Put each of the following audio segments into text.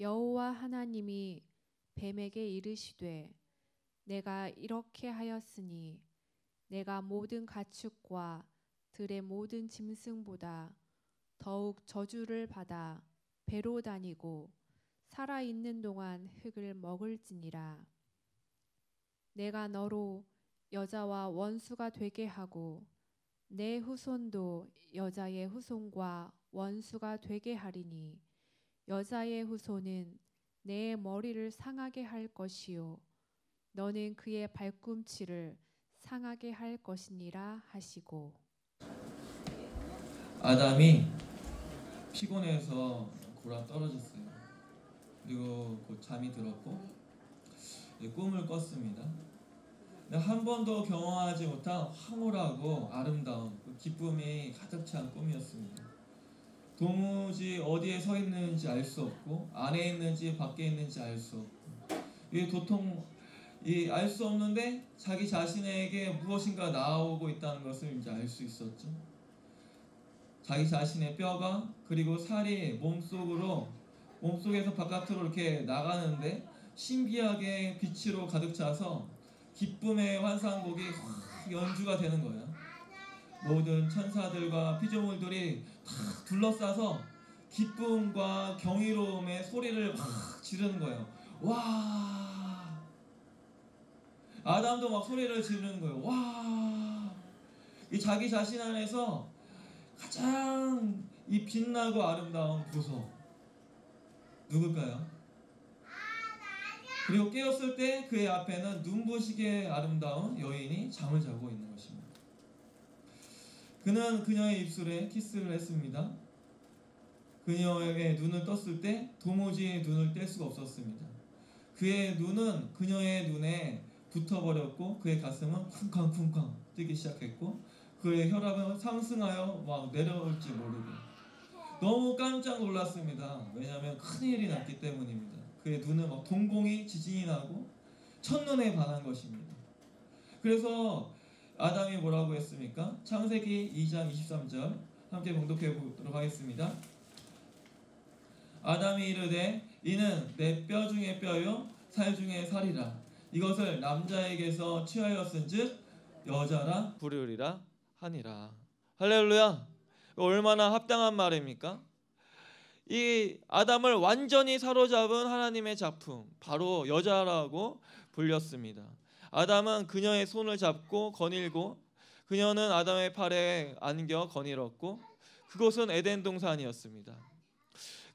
여호와 하나님이 뱀에게 이르시되 내가 이렇게 하였으니 내가 모든 가축과 들의 모든 짐승보다 더욱 저주를 받아 배로 다니고 살아 있는 동안 흙을 먹을지니라 내가 너로 여자와 원수가 되게 하고 내 후손도 여자의 후손과 원수가 되게 하리니 여자의 후손은 내 머리를 상하게 할 것이요 너는 그의 발꿈치를 상하게 할 것이니라 하시고 아담이 피곤해서 골아 떨어졌어요. 그리고 곧 잠이 들었고 꿈을 꿨습니다. 한 번도 경험하지 못한 황홀하고 아름다운 그 기쁨이 가득 찬 꿈이었습니다. 도무지 어디에 서 있는지 알 수 없고 안에 있는지 밖에 있는지 알 수 없고 이 도통 이 알 수 없는데 자기 자신에게 무엇인가 나오고 있다는 것을 이제 알 수 있었죠. 자기 자신의 뼈가 그리고 살이 몸 속으로 몸 속에서 바깥으로 이렇게 나가는데 신비하게 빛으로 가득 차서 기쁨의 환상곡이 연주가 되는 거야. 모든 천사들과 피조물들이 다 둘러싸서 기쁨과 경이로움의 소리를 막 지르는 거예요. 와! 아담도 막 소리를 지르는 거예요. 와! 이 자기 자신 안에서 가장 이 빛나고 아름다운 보석 누굴까요? 그리고 깨었을 때 그의 앞에는 눈부시게 아름다운 여인이 잠을 자고 있는 것입니다. 그는 그녀의 입술에 키스를 했습니다. 그녀의 눈을 떴을 때 도무지 눈을 뗄 수가 없었습니다. 그의 눈은 그녀의 눈에 붙어버렸고 그의 가슴은 쿵쾅쿵쾅 뛰기 시작했고 그의 혈압은 상승하여 막 내려올지 모르고 너무 깜짝 놀랐습니다. 왜냐하면 큰일이 났기 때문입니다. 그의 눈은 막 동공이 지진이 나고 첫눈에 반한 것입니다. 그래서 아담이 뭐라고 했습니까? 창세기 2장 23절 함께 봉독해 보도록 하겠습니다. 아담이 이르되 이는 내 뼈 중에 뼈요 살 중에 살이라 이것을 남자에게서 취하였은즉 여자라 부르리라 하니라 할렐루야 얼마나 합당한 말입니까? 이 아담을 완전히 사로잡은 하나님의 작품 바로 여자라고 불렸습니다. 아담은 그녀의 손을 잡고 거닐고 그녀는 아담의 팔에 안겨 거닐었고 그곳은 에덴 동산이었습니다.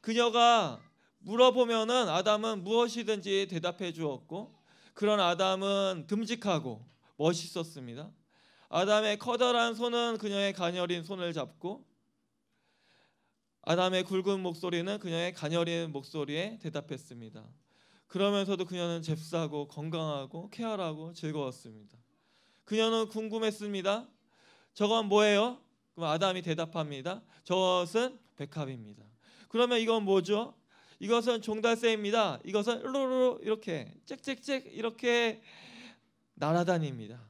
그녀가 물어보면은 아담은 무엇이든지 대답해 주었고 그런 아담은 듬직하고 멋있었습니다. 아담의 커다란 손은 그녀의 가녀린 손을 잡고 아담의 굵은 목소리는 그녀의 가녀린 목소리에 대답했습니다. 그러면서도 그녀는 잽싸고 건강하고 쾌활하고 즐거웠습니다. 그녀는 궁금했습니다. 저건 뭐예요? 그럼 아담이 대답합니다. 저것은 백합입니다. 그러면 이건 뭐죠? 이것은 종달새입니다. 이것은 루루루 이렇게 짹짹짹 이렇게 날아다닙니다.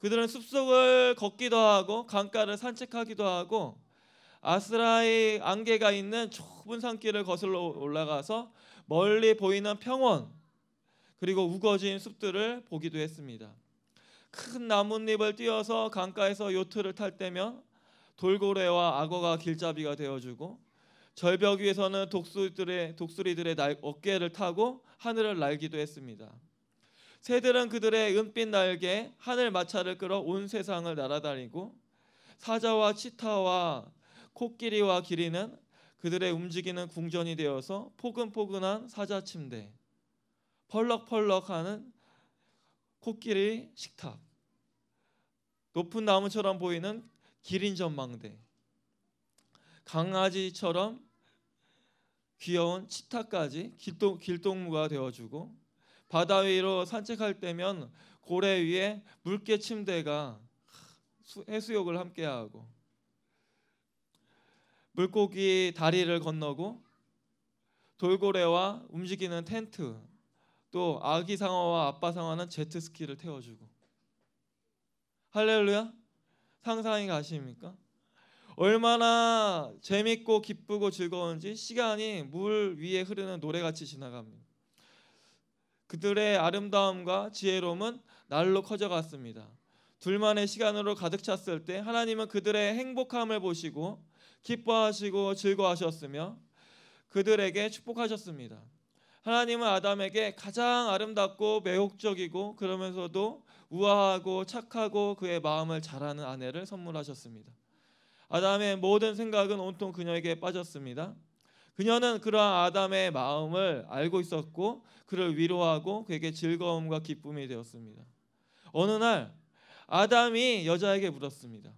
그들은 숲속을 걷기도 하고 강가를 산책하기도 하고 아스라의 안개가 있는 좁은 산길을 거슬러 올라가서 멀리 보이는 평원 그리고 우거진 숲들을 보기도 했습니다. 큰 나뭇잎을 띄어서 강가에서 요트를 탈 때면 돌고래와 악어가 길잡이가 되어주고 절벽 위에서는 독수들의 독수리들의 날, 어깨를 타고 하늘을 날기도 했습니다. 새들은 그들의 은빛 날개 하늘 마차를 끌어 온 세상을 날아다니고 사자와 치타와 코끼리와 기린은 그들의 움직이는 궁전이 되어서 포근포근한 사자 침대, 펄럭펄럭하는 코끼리 식탁, 높은 나무처럼 보이는 기린 전망대, 강아지처럼 귀여운 치타까지 길동, 길동무가 되어주고 바다 위로 산책할 때면 고래 위에 물개 침대가 해수욕을 함께하고 물고기 다리를 건너고 돌고래와 움직이는 텐트 또 아기 상어와 아빠 상어는 제트스키를 태워주고 할렐루야 상상이 가십니까? 얼마나 재밌고 기쁘고 즐거운지 시간이 물 위에 흐르는 노래같이 지나갑니다. 그들의 아름다움과 지혜로움은 날로 커져갔습니다. 둘만의 시간으로 가득 찼을 때 하나님은 그들의 행복함을 보시고 기뻐하시고 즐거워하셨으며 그들에게 축복하셨습니다. 하나님은 아담에게 가장 아름답고 매혹적이고 그러면서도 우아하고 착하고 그의 마음을 잘하는 아내를 선물하셨습니다. 아담의 모든 생각은 온통 그녀에게 빠졌습니다. 그녀는 그러한 아담의 마음을 알고 있었고 그를 위로하고 그에게 즐거움과 기쁨이 되었습니다. 어느 날 아담이 여자에게 물었습니다.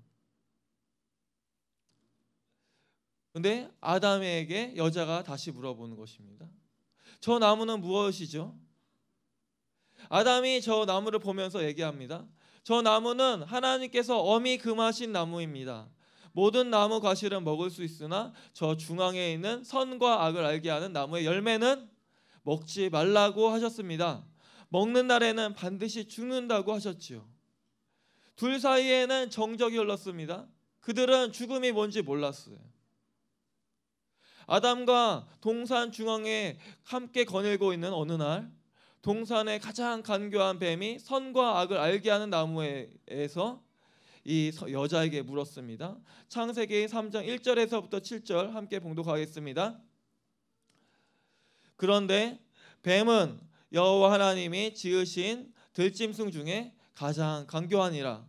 근데 아담에게 여자가 다시 물어보는 것입니다. 저 나무는 무엇이죠? 아담이 저 나무를 보면서 얘기합니다. 저 나무는 하나님께서 엄히 금하신 나무입니다. 모든 나무 과실은 먹을 수 있으나 저 중앙에 있는 선과 악을 알게 하는 나무의 열매는 먹지 말라고 하셨습니다. 먹는 날에는 반드시 죽는다고 하셨지요. 둘 사이에는 정적이 흘렀습니다. 그들은 죽음이 뭔지 몰랐어요. 아담과 동산 중앙에 함께 거닐고 있는 어느 날 동산의 가장 간교한 뱀이 선과 악을 알게 하는 나무에서 이 여자에게 물었습니다. 창세기 3장 1절에서부터 7절 함께 봉독하겠습니다. 그런데 뱀은 여호와 하나님이 지으신 들짐승 중에 가장 간교하니라.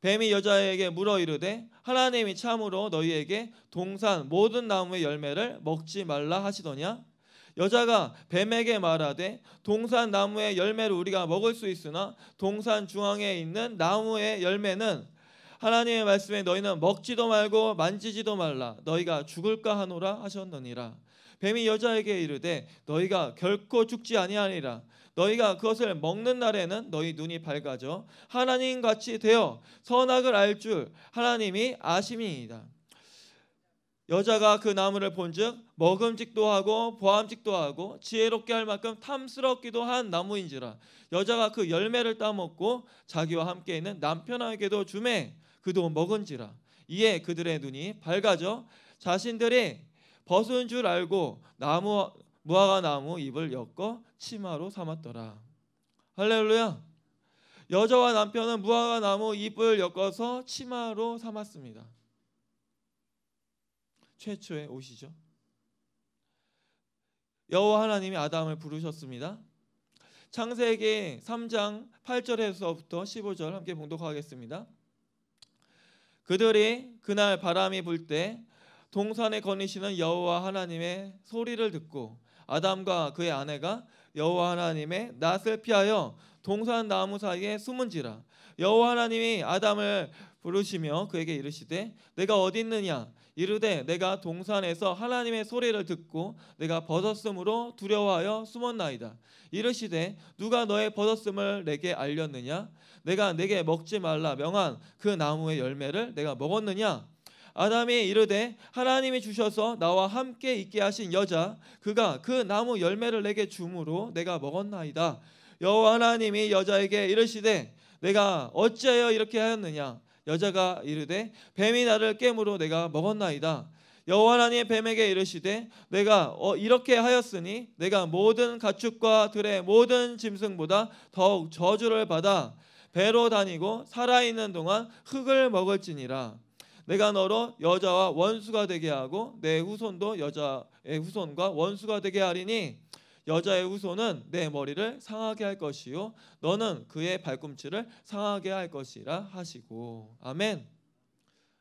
뱀이 여자에게 물어 이르되 하나님이 참으로 너희에게 동산 모든 나무의 열매를 먹지 말라 하시더냐 여자가 뱀에게 말하되 동산 나무의 열매를 우리가 먹을 수 있으나 동산 중앙에 있는 나무의 열매는 하나님의 말씀에 너희는 먹지도 말고 만지지도 말라 너희가 죽을까 하노라 하셨느니라 뱀이 여자에게 이르되 너희가 결코 죽지 아니하리라 너희가 그것을 먹는 날에는 너희 눈이 밝아져 하나님 같이 되어 선악을 알 줄 하나님이 아심이니이다. 여자가 그 나무를 본즉 먹음직도 하고 보암직도 하고 지혜롭게 할 만큼 탐스럽기도 한 나무인지라 여자가 그 열매를 따먹고 자기와 함께 있는 남편에게도 주매 그도 먹은지라 이에 그들의 눈이 밝아져 자신들이 벗은 줄 알고 나무 무화과 나무 잎을 엮어 치마로 삼았더라. 할렐루야. 여자와 남편은 무화과 나무 잎을 엮어서 치마로 삼았습니다. 최초의 옷이죠. 여호와 하나님이 아담을 부르셨습니다. 창세기 3장 8절에서부터 15절 함께 봉독하겠습니다. 그들이 그날 바람이 불 때 동산에 거니시는 여호와 하나님의 소리를 듣고 아담과 그의 아내가 여호와 하나님의 낯을 피하여 동산 나무 사이에 숨은지라 여호와 하나님이 아담을 부르시며 그에게 이르시되 내가 어디 있느냐 이르되 내가 동산에서 하나님의 소리를 듣고 내가 벗었으므로 두려워하여 숨었나이다 이르시되 누가 너의 벗었음을 내게 알렸느냐 내가 내게 먹지 말라 명한 그 나무의 열매를 내가 먹었느냐 아담이 이르되 하나님이 주셔서 나와 함께 있게 하신 여자 그가 그 나무 열매를 내게 주므로 내가 먹었나이다. 여호와 하나님이 여자에게 이르시되 내가 어찌하여 이렇게 하였느냐 여자가 이르되 뱀이 나를 깨물어 내가 먹었나이다. 여호와 하나님 뱀에게 이르시되 내가 어 이렇게 하였으니 내가 모든 가축과 들의 모든 짐승보다 더욱 저주를 받아 배로 다니고 살아 있는 동안 흙을 먹을지니라 내가 너로 여자와 원수가 되게 하고 내 후손도 여자의 후손과 원수가 되게 하리니 여자의 후손은 내 머리를 상하게 할 것이요 너는 그의 발꿈치를 상하게 할 것이라 하시고 아멘.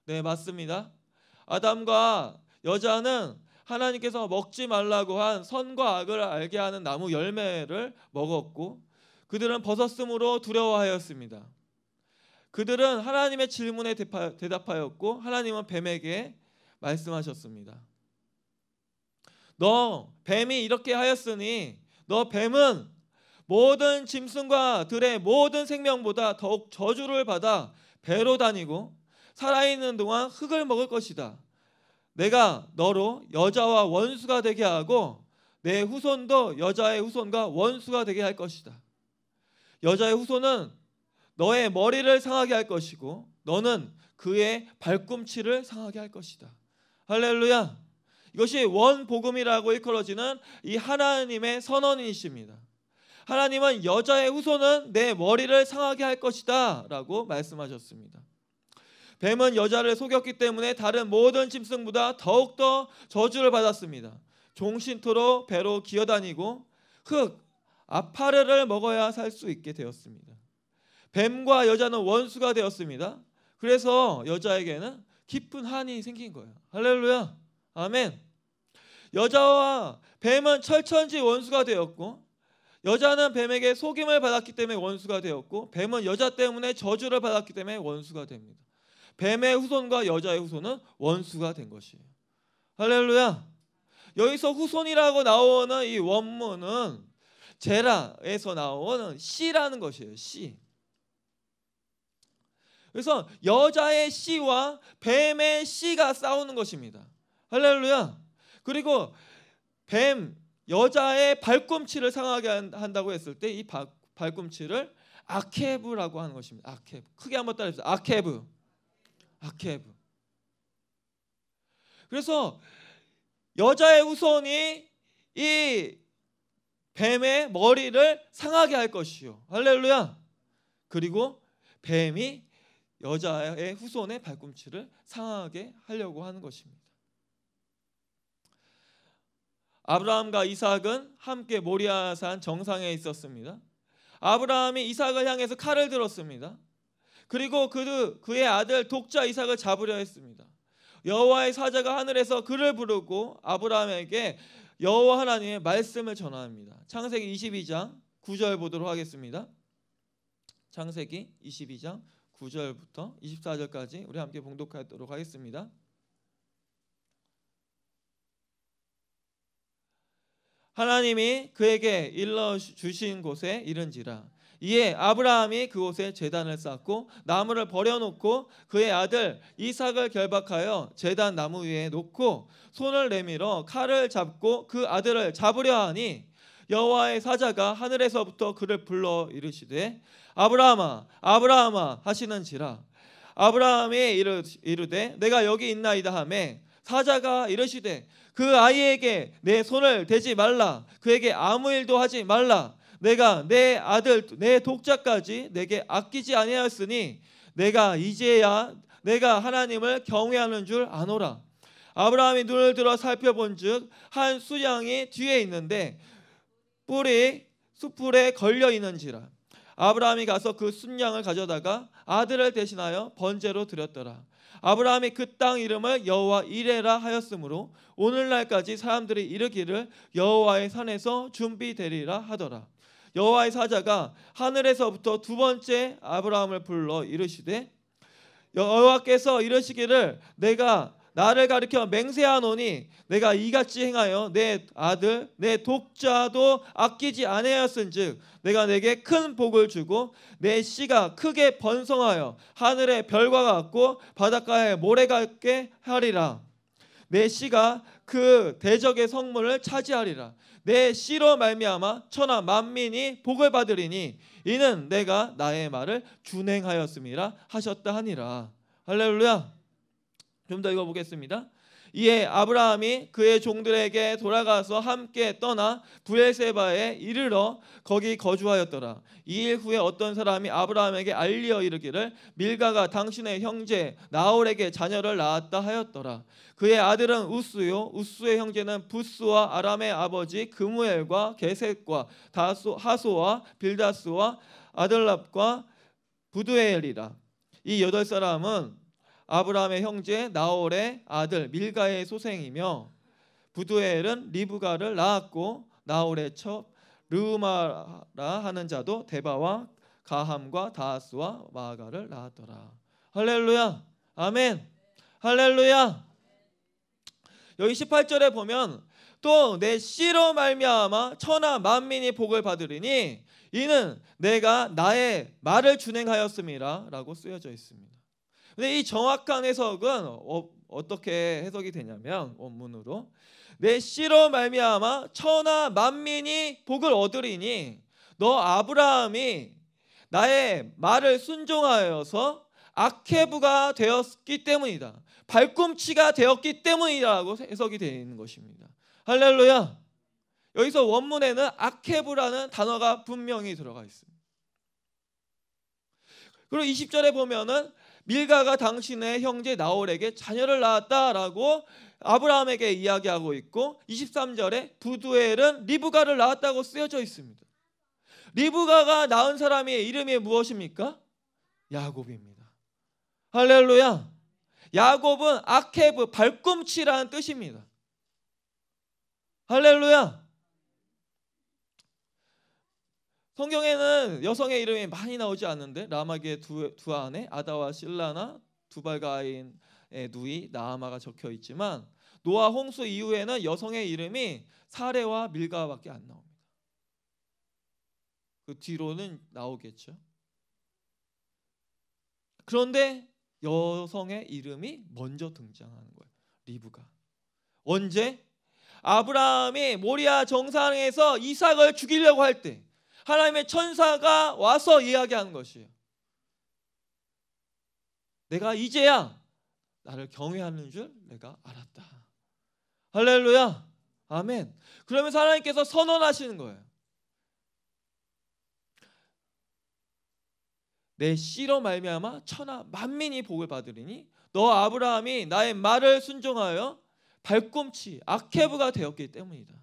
네 맞습니다. 아담과 여자는 하나님께서 먹지 말라고 한 선과 악을 알게 하는 나무 열매를 먹었고 그들은 버섯으로 두려워하였습니다. 그들은 하나님의 질문에 대답하였고 하나님은 뱀에게 말씀하셨습니다. 너 뱀이 이렇게 하였으니 너 뱀은 모든 짐승과 들의 모든 생명보다 더욱 저주를 받아 배로 다니고 살아있는 동안 흙을 먹을 것이다. 내가 너로 여자와 원수가 되게 하고 내 후손도 여자의 후손과 원수가 되게 할 것이다. 여자의 후손은 너의 머리를 상하게 할 것이고 너는 그의 발꿈치를 상하게 할 것이다. 할렐루야. 이것이 원 복음이라고 일컬어지는 이 하나님의 선언이십니다. 하나님은 여자의 후손은 내 머리를 상하게 할 것이다라고 말씀하셨습니다. 뱀은 여자를 속였기 때문에 다른 모든 짐승보다 더욱더 저주를 받았습니다. 종신토로 배로 기어다니고 흙 아파르를 먹어야 살 수 있게 되었습니다. 뱀과 여자는 원수가 되었습니다. 그래서 여자에게는 깊은 한이 생긴 거예요. 할렐루야. 아멘. 여자와 뱀은 철천지 원수가 되었고 여자는 뱀에게 속임을 받았기 때문에 원수가 되었고 뱀은 여자 때문에 저주를 받았기 때문에 원수가 됩니다. 뱀의 후손과 여자의 후손은 원수가 된 것이에요. 할렐루야. 여기서 후손이라고 나오는 이 원문은 제라에서 나오는 씨라는 것이에요. 씨. 그래서 여자의 씨와 뱀의 씨가 싸우는 것입니다. 할렐루야. 그리고 뱀 여자의 발꿈치를 상하게 한다고 했을 때 이 발꿈치를 아케브라고 하는 것입니다. 아케브. 크게 한번 따라해 주세요. 아케브. 아케브. 그래서 여자의 후손이 이 뱀의 머리를 상하게 할 것이요. 할렐루야. 그리고 뱀이 여자의 후손의 발꿈치를 상하게 하려고 하는 것입니다. 아브라함과 이삭은 함께 모리아산 정상에 있었습니다. 아브라함이 이삭을 향해서 칼을 들었습니다. 그리고 그 그의 아들 독자 이삭을 잡으려 했습니다. 여호와의 사자가 하늘에서 그를 부르고 아브라함에게 여호와 하나님의 말씀을 전합니다. 창세기 22장 9절 보도록 하겠습니다. 창세기 22장 9절부터 24절까지 우리 함께 봉독하도록 하겠습니다. 하나님이 그에게 일러 주신 곳에 이른지라 이에 아브라함이 그곳에 제단을 쌓고 나무를 버려놓고 그의 아들 이삭을 결박하여 제단 나무 위에 놓고 손을 내밀어 칼을 잡고 그 아들을 잡으려 하니 여호와의 사자가 하늘에서부터 그를 불러 이르시되 아브라함아 아브라함아 하시는지라 아브라함이 이르, 이르되 내가 여기 있나이다 하매 사자가 이르시되 그 아이에게 내 손을 대지 말라 그에게 아무 일도 하지 말라 내가 내 아들 내 독자까지 내게 아끼지 아니하였으니 내가 이제야 내가 하나님을 경외하는 줄 아노라 아브라함이 눈을 들어 살펴본즉 한 수양이 뒤에 있는데 뿔이 숯불에 걸려 있는지라 아브라함이 가서 그 순양을 가져다가 아들을 대신하여 번제로 드렸더라. 아브라함이 그 땅 이름을 여호와 이레라 하였으므로 오늘날까지 사람들이 이르기를 여호와의 산에서 준비되리라 하더라. 여호와의 사자가 하늘에서부터 두 번째 아브라함을 불러 이르시되 여호와께서 이르시기를 내가 나를 가리켜 맹세하노니 내가 이같이 행하여 내 아들 내 독자도 아끼지 아니하였은즉 내가 내게 큰 복을 주고 내 씨가 크게 번성하여 하늘의 별과 같고 바닷가의 모래 같게 하리라 내 씨가 그 대적의 성물을 차지하리라 내 씨로 말미암아 천하 만민이 복을 받으리니 이는 내가 나의 말을 준행하였음이라 하셨다 하니라 할렐루야 좀더 읽어보겠습니다. 이에 아브라함이 그의 종들에게 돌아가서 함께 떠나 브엘세바에 이르러 거기 거주하였더라. 이 일 후에 어떤 사람이 아브라함에게 알리어 이르기를 밀가가 당신의 형제 나홀에게 자녀를 낳았다 하였더라. 그의 아들은 우스요 우스의 형제는 부스와 아람의 아버지 그무엘과 게셋과 다소, 하소와 빌다스와 아들랍과 부두엘이라. 이 여덟 사람은 아브라함의 형제 나홀의 아들 밀가의 소생이며 부두엘은 리브가를 낳았고 나홀의 첩 르우마라 하는 자도 대바와 가함과 다하스와 마가를 낳았더라. 할렐루야. 아멘. 할렐루야. 여기 18절에 보면 또 내 씨로 말미암아 천하 만민이 복을 받으리니 이는 내가 나의 말을 준행하였음이라라고 쓰여져 있습니다. 근데 이 정확한 해석은 어, 떻게 해석이 되냐면 원문으로 내 씨로 말미암아 천하 만민이 복을 얻으리니 너 아브라함이 나의 말을 순종하여서 악해부가 되었기 때문이다. 발꿈치가 되었기 때문이라고 해석이 되는 어있 것입니다. 할렐루야. 여기서 원문에는 악해부라는 단어가 분명히 들어가 있습니다. 그리고 20절에 보면은 밀가가 당신의 형제 나홀에게 자녀를 낳았다라고 아브라함에게 이야기하고 있고 23절에 부두엘은 리브가를 낳았다고 쓰여져 있습니다. 리브가가 낳은 사람의 이름이 무엇입니까? 야곱입니다. 할렐루야. 야곱은 아케브 발꿈치라는 뜻입니다. 할렐루야. 성경에는 여성의 이름이 많이 나오지 않는데 라마기 두, 두 아내 아다와 실라나 두발가인 의 누이 나아마가 적혀 있지만 노아 홍수 이후에는 여성의 이름이 사레와 밀가밖에 안 나옵니다. 그 뒤로는 나오겠죠. 그런데 여성의 이름이 먼저 등장하는 거예요. 리브가 언제 아브라함이 모리아 정상에서 이삭을 죽이려고 할때 하나님의 천사가 와서 이야기하는 것이에요. 내가 이제야 나를 경외하는 줄 내가 알았다. 할렐루야. 아멘. 그러면서 하나님께서 선언하시는 거예요. 내 씨로 말미암아 천하 만민이 복을 받으리니 너 아브라함이 나의 말을 순종하여 발꿈치 아케브가 되었기 때문이다.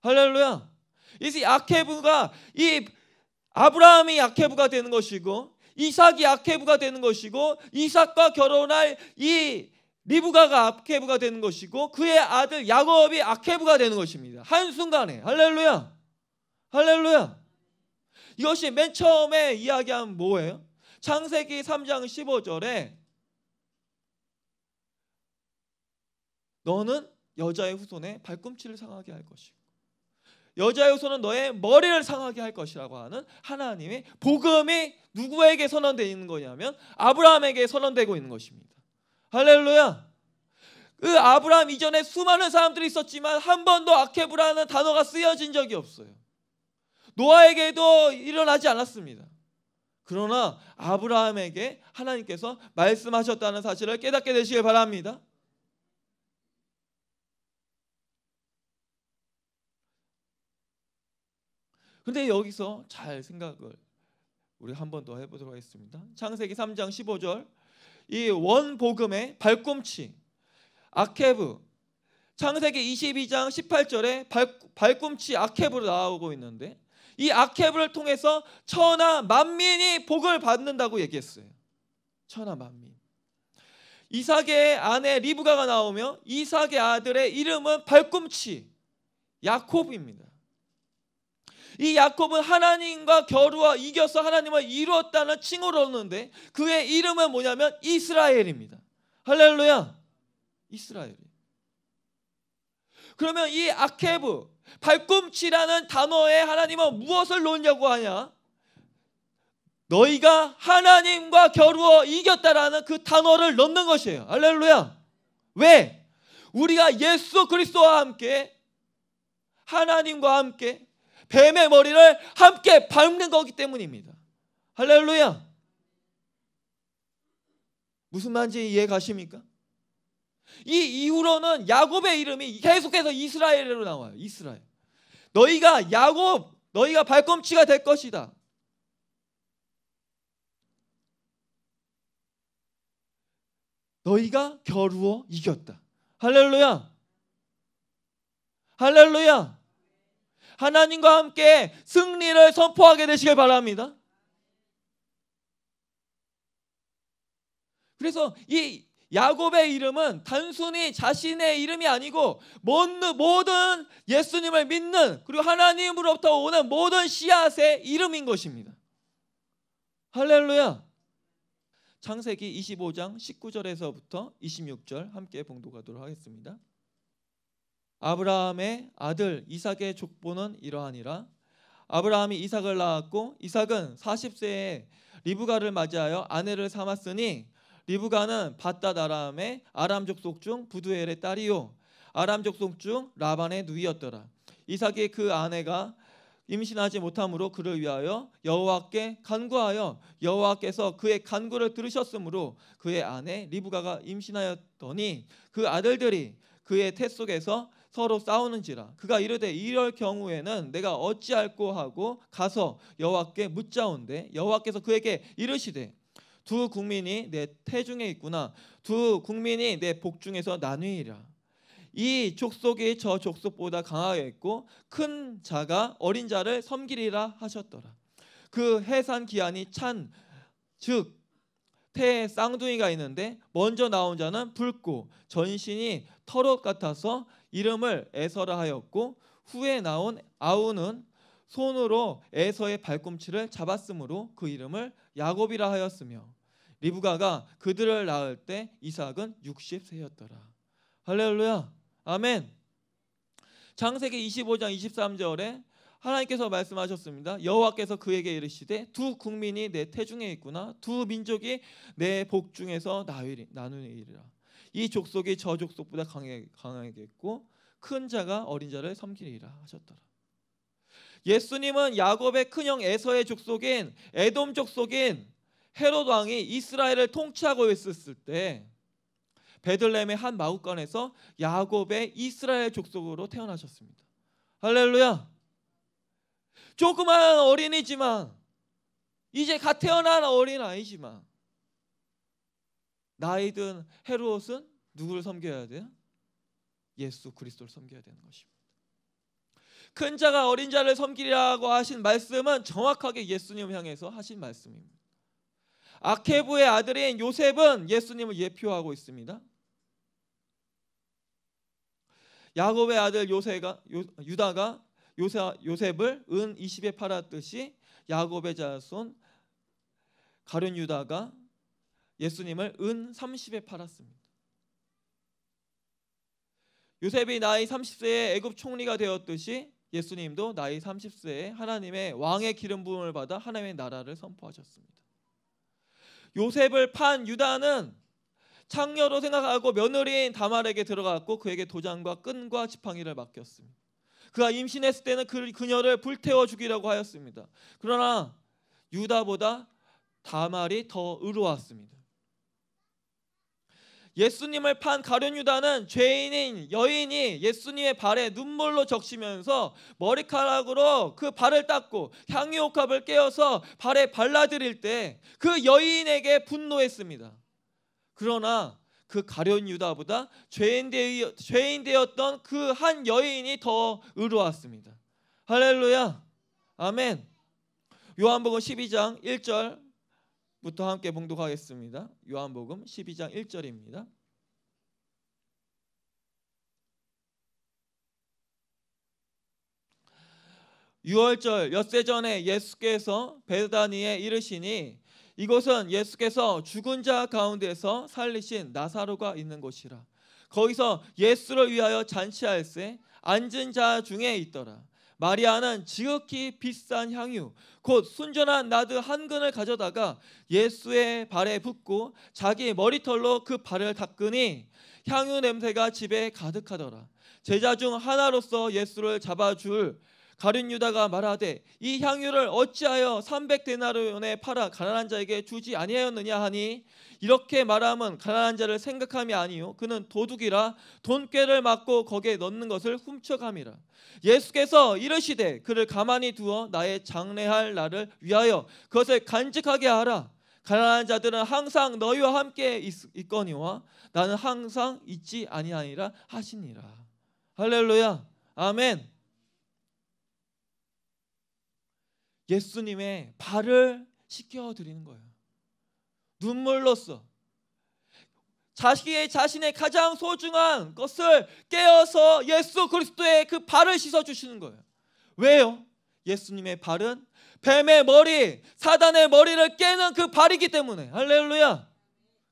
할렐루야. 이제 아케브가 이 아브라함이 아케브가 되는 것이고 이삭이 아케브가 되는 것이고 이삭과 결혼할 이 리브가가 아케브가 되는 것이고 그의 아들 야곱이 아케브가 되는 것입니다. 한순간에 할렐루야. 할렐루야. 이것이 맨 처음에 이야기한 뭐예요? 창세기 3장 15절에 너는 여자의 후손에 발꿈치를 상하게 할 것이고 여자의 후손은 너의 머리를 상하게 할 것이라고 하는 하나님의 복음이 누구에게 선언되어 있는 거냐면 아브라함에게 선언되고 있는 것입니다. 할렐루야. 그 아브라함 이전에 수많은 사람들이 있었지만 한 번도 아케브라는 단어가 쓰여진 적이 없어요. 노아에게도 일어나지 않았습니다. 그러나 아브라함에게 하나님께서 말씀하셨다는 사실을 깨닫게 되시길 바랍니다. 근데 여기서 잘 생각을 우리 한 번 더 해보도록 하겠습니다. 창세기 3장 15절 이원 복음의 발꿈치 아케브 창세기 22장 18절에 발, 발꿈치 아케브로 나오고 있는데 이 아케브를 통해서 천하 만민이 복을 받는다고 얘기했어요. 천하 만민. 이삭의 아내 리브가가 나오며 이삭의 아들의 이름은 발꿈치 야곱입니다. 이 야곱은 하나님과 겨루어 이겨서 하나님을 이루었다는 칭호를 얻는데 그의 이름은 뭐냐면 이스라엘입니다. 할렐루야. 이스라엘. 그러면 이 아케브 발꿈치라는 단어에 하나님은 무엇을 놓냐고 하냐? 너희가 하나님과 겨루어 이겼다라는 그 단어를 넣는 것이에요. 할렐루야. 왜? 우리가 예수 그리스도와 함께 하나님과 함께 뱀의 머리를 함께 밟는 거기 때문입니다. 할렐루야. 무슨 말인지 이해 가십니까? 이 이후로는 야곱의 이름이 계속해서 이스라엘로 나와요. 이스라엘. 너희가 야곱, 너희가 발꿈치가 될 것이다. 너희가 겨루어 이겼다. 할렐루야. 할렐루야. 하나님과 함께 승리를 선포하게 되시길 바랍니다. 그래서 이 야곱의 이름은 단순히 자신의 이름이 아니고 모든 예수님을 믿는 그리고 하나님으로부터 오는 모든 씨앗의 이름인 것입니다. 할렐루야. 창세기 25장 19절에서부터 26절 함께 봉독하도록 하겠습니다. 아브라함의 아들 이삭의 족보는 이러하니라. 아브라함이 이삭을 낳았고 이삭은 40세에 리브가를 맞이하여 아내를 삼았으니 리브가는 바닷 아람의 아람 족속 중 부두엘의 딸이요 아람 족속 중 라반의 누이였더라. 이삭의 그 아내가 임신하지 못함으로 그를 위하여 여호와께 간구하여 여호와께서 그의 간구를 들으셨으므로 그의 아내 리브가가 임신하였더니 그 아들들이 그의 태 속에서 서로 싸우는지라 그가 이르되 이럴 경우에는 내가 어찌할꼬 하고 가서 여호와께 묻자온대 여호와께서 그에게 이르시되 두 국민이 내 태중에 있구나 두 국민이 내 복중에서 나뉘이라 이 족속이 저 족속보다 강하있고큰 자가 어린 자를 섬기리라 하셨더라 그 해산 기한이 찬 즉 태에 쌍둥이가 있는데 먼저 나온 자는 붉고 전신이 털옷 같아서 이름을 에서라 하였고 후에 나온 아우는 손으로 에서의 발꿈치를 잡았으므로 그 이름을 야곱이라 하였으며 리브가가 그들을 낳을 때 이삭은 60세였더라. 할렐루야. 아멘. 창세기 25장 23절에 하나님께서 말씀하셨습니다. 여호와께서 그에게 이르시되 두 국민이 내 태중에 있구나 두 민족이 내 복중에서 나누리라. 이 족속이 저 족속보다 강하, 강하겠고 큰 자가 어린 자를 섬기리라 하셨더라. 예수님은 야곱의 큰형 에서의 족속인 에돔 족속인 헤롯 왕이 이스라엘을 통치하고 있었을 때 베들레헴의 한 마구간에서 야곱의 이스라엘 족속으로 태어나셨습니다. 할렐루야. 조그만 어린이지만 이제 갓 태어난 어린아이지만 나이든 헤롯은 누구를 섬겨야 돼요? 예수 그리스도를 섬겨야 되는 것입니다. 큰 자가 어린 자를 섬기라고 하신 말씀은 정확하게 예수님을 향해서 하신 말씀입니다. 아케부의 아들인 요셉은 예수님을 예표하고 있습니다. 야곱의 아들 요세가 유다가 요세, 요셉을 은 20에 팔았듯이 야곱의 자손 가룟 유다가 예수님을 은 30에 팔았습니다. 요셉이 나이 30세에 애굽 총리가 되었듯이 예수님도 나이 30세에 하나님의 왕의 기름 부음을 받아 하나님의 나라를 선포하셨습니다. 요셉을 판 유다는 창녀로 생각하고 며느리인 다말에게 들어갔고 그에게 도장과 끈과 지팡이를 맡겼습니다. 그가 임신했을 때는 그 그녀를 불태워 죽이라고 하였습니다. 그러나 유다보다 다말이 더 의로웠습니다. 예수님을 판 가룟 유다는 죄인인 여인이 예수님의 발에 눈물로 적시면서 머리카락으로 그 발을 닦고 향유 옥합을 깨어서 발에 발라드릴 때 그 여인에게 분노했습니다. 그러나 그 가룟 유다보다 죄인되었던 그 한 여인이 더 의로웠습니다. 할렐루야. 아멘. 요한복음 12장 1절 부터 함께 봉독하겠습니다. 요한복음 12장 1절입니다. 유월절 엿새 전에 예수께서 베다니에 이르시니 이곳은 예수께서 죽은 자 가운데서 살리신 나사로가 있는 곳이라 거기서 예수를 위하여 잔치할세 앉은 자 중에 있더라 마리아는 지극히 비싼 향유 곧 순전한 나드 한 근을 가져다가 예수의 발에 붓고 자기 머리털로 그 발을 닦으니 향유 냄새가 집에 가득하더라. 제자 중 하나로서 예수를 잡아줄 가룟 유다가 말하되 이 향유를 어찌하여 300데나리온에 팔아 가난한 자에게 주지 아니하였느냐 하니 이렇게 말함은 가난한 자를 생각함이 아니요 그는 도둑이라 돈깨를 맞고 거기에 넣는 것을 훔쳐감이라 예수께서 이르시되 그를 가만히 두어 나의 장례할 날을 위하여 그것을 간직하게 하라 가난한 자들은 항상 너희와 함께 있, 거니와 나는 항상 있지 아니하니라 하시니라 할렐루야 아멘 예수님의 발을 씻겨 드리는 거예요. 눈물로써 자식의 자신의 가장 소중한 것을 깨어서 예수 그리스도의 그 발을 씻어 주시는 거예요. 왜요? 예수님의 발은 뱀의 머리, 사단의 머리를 깨는 그 발이기 때문에 할렐루야.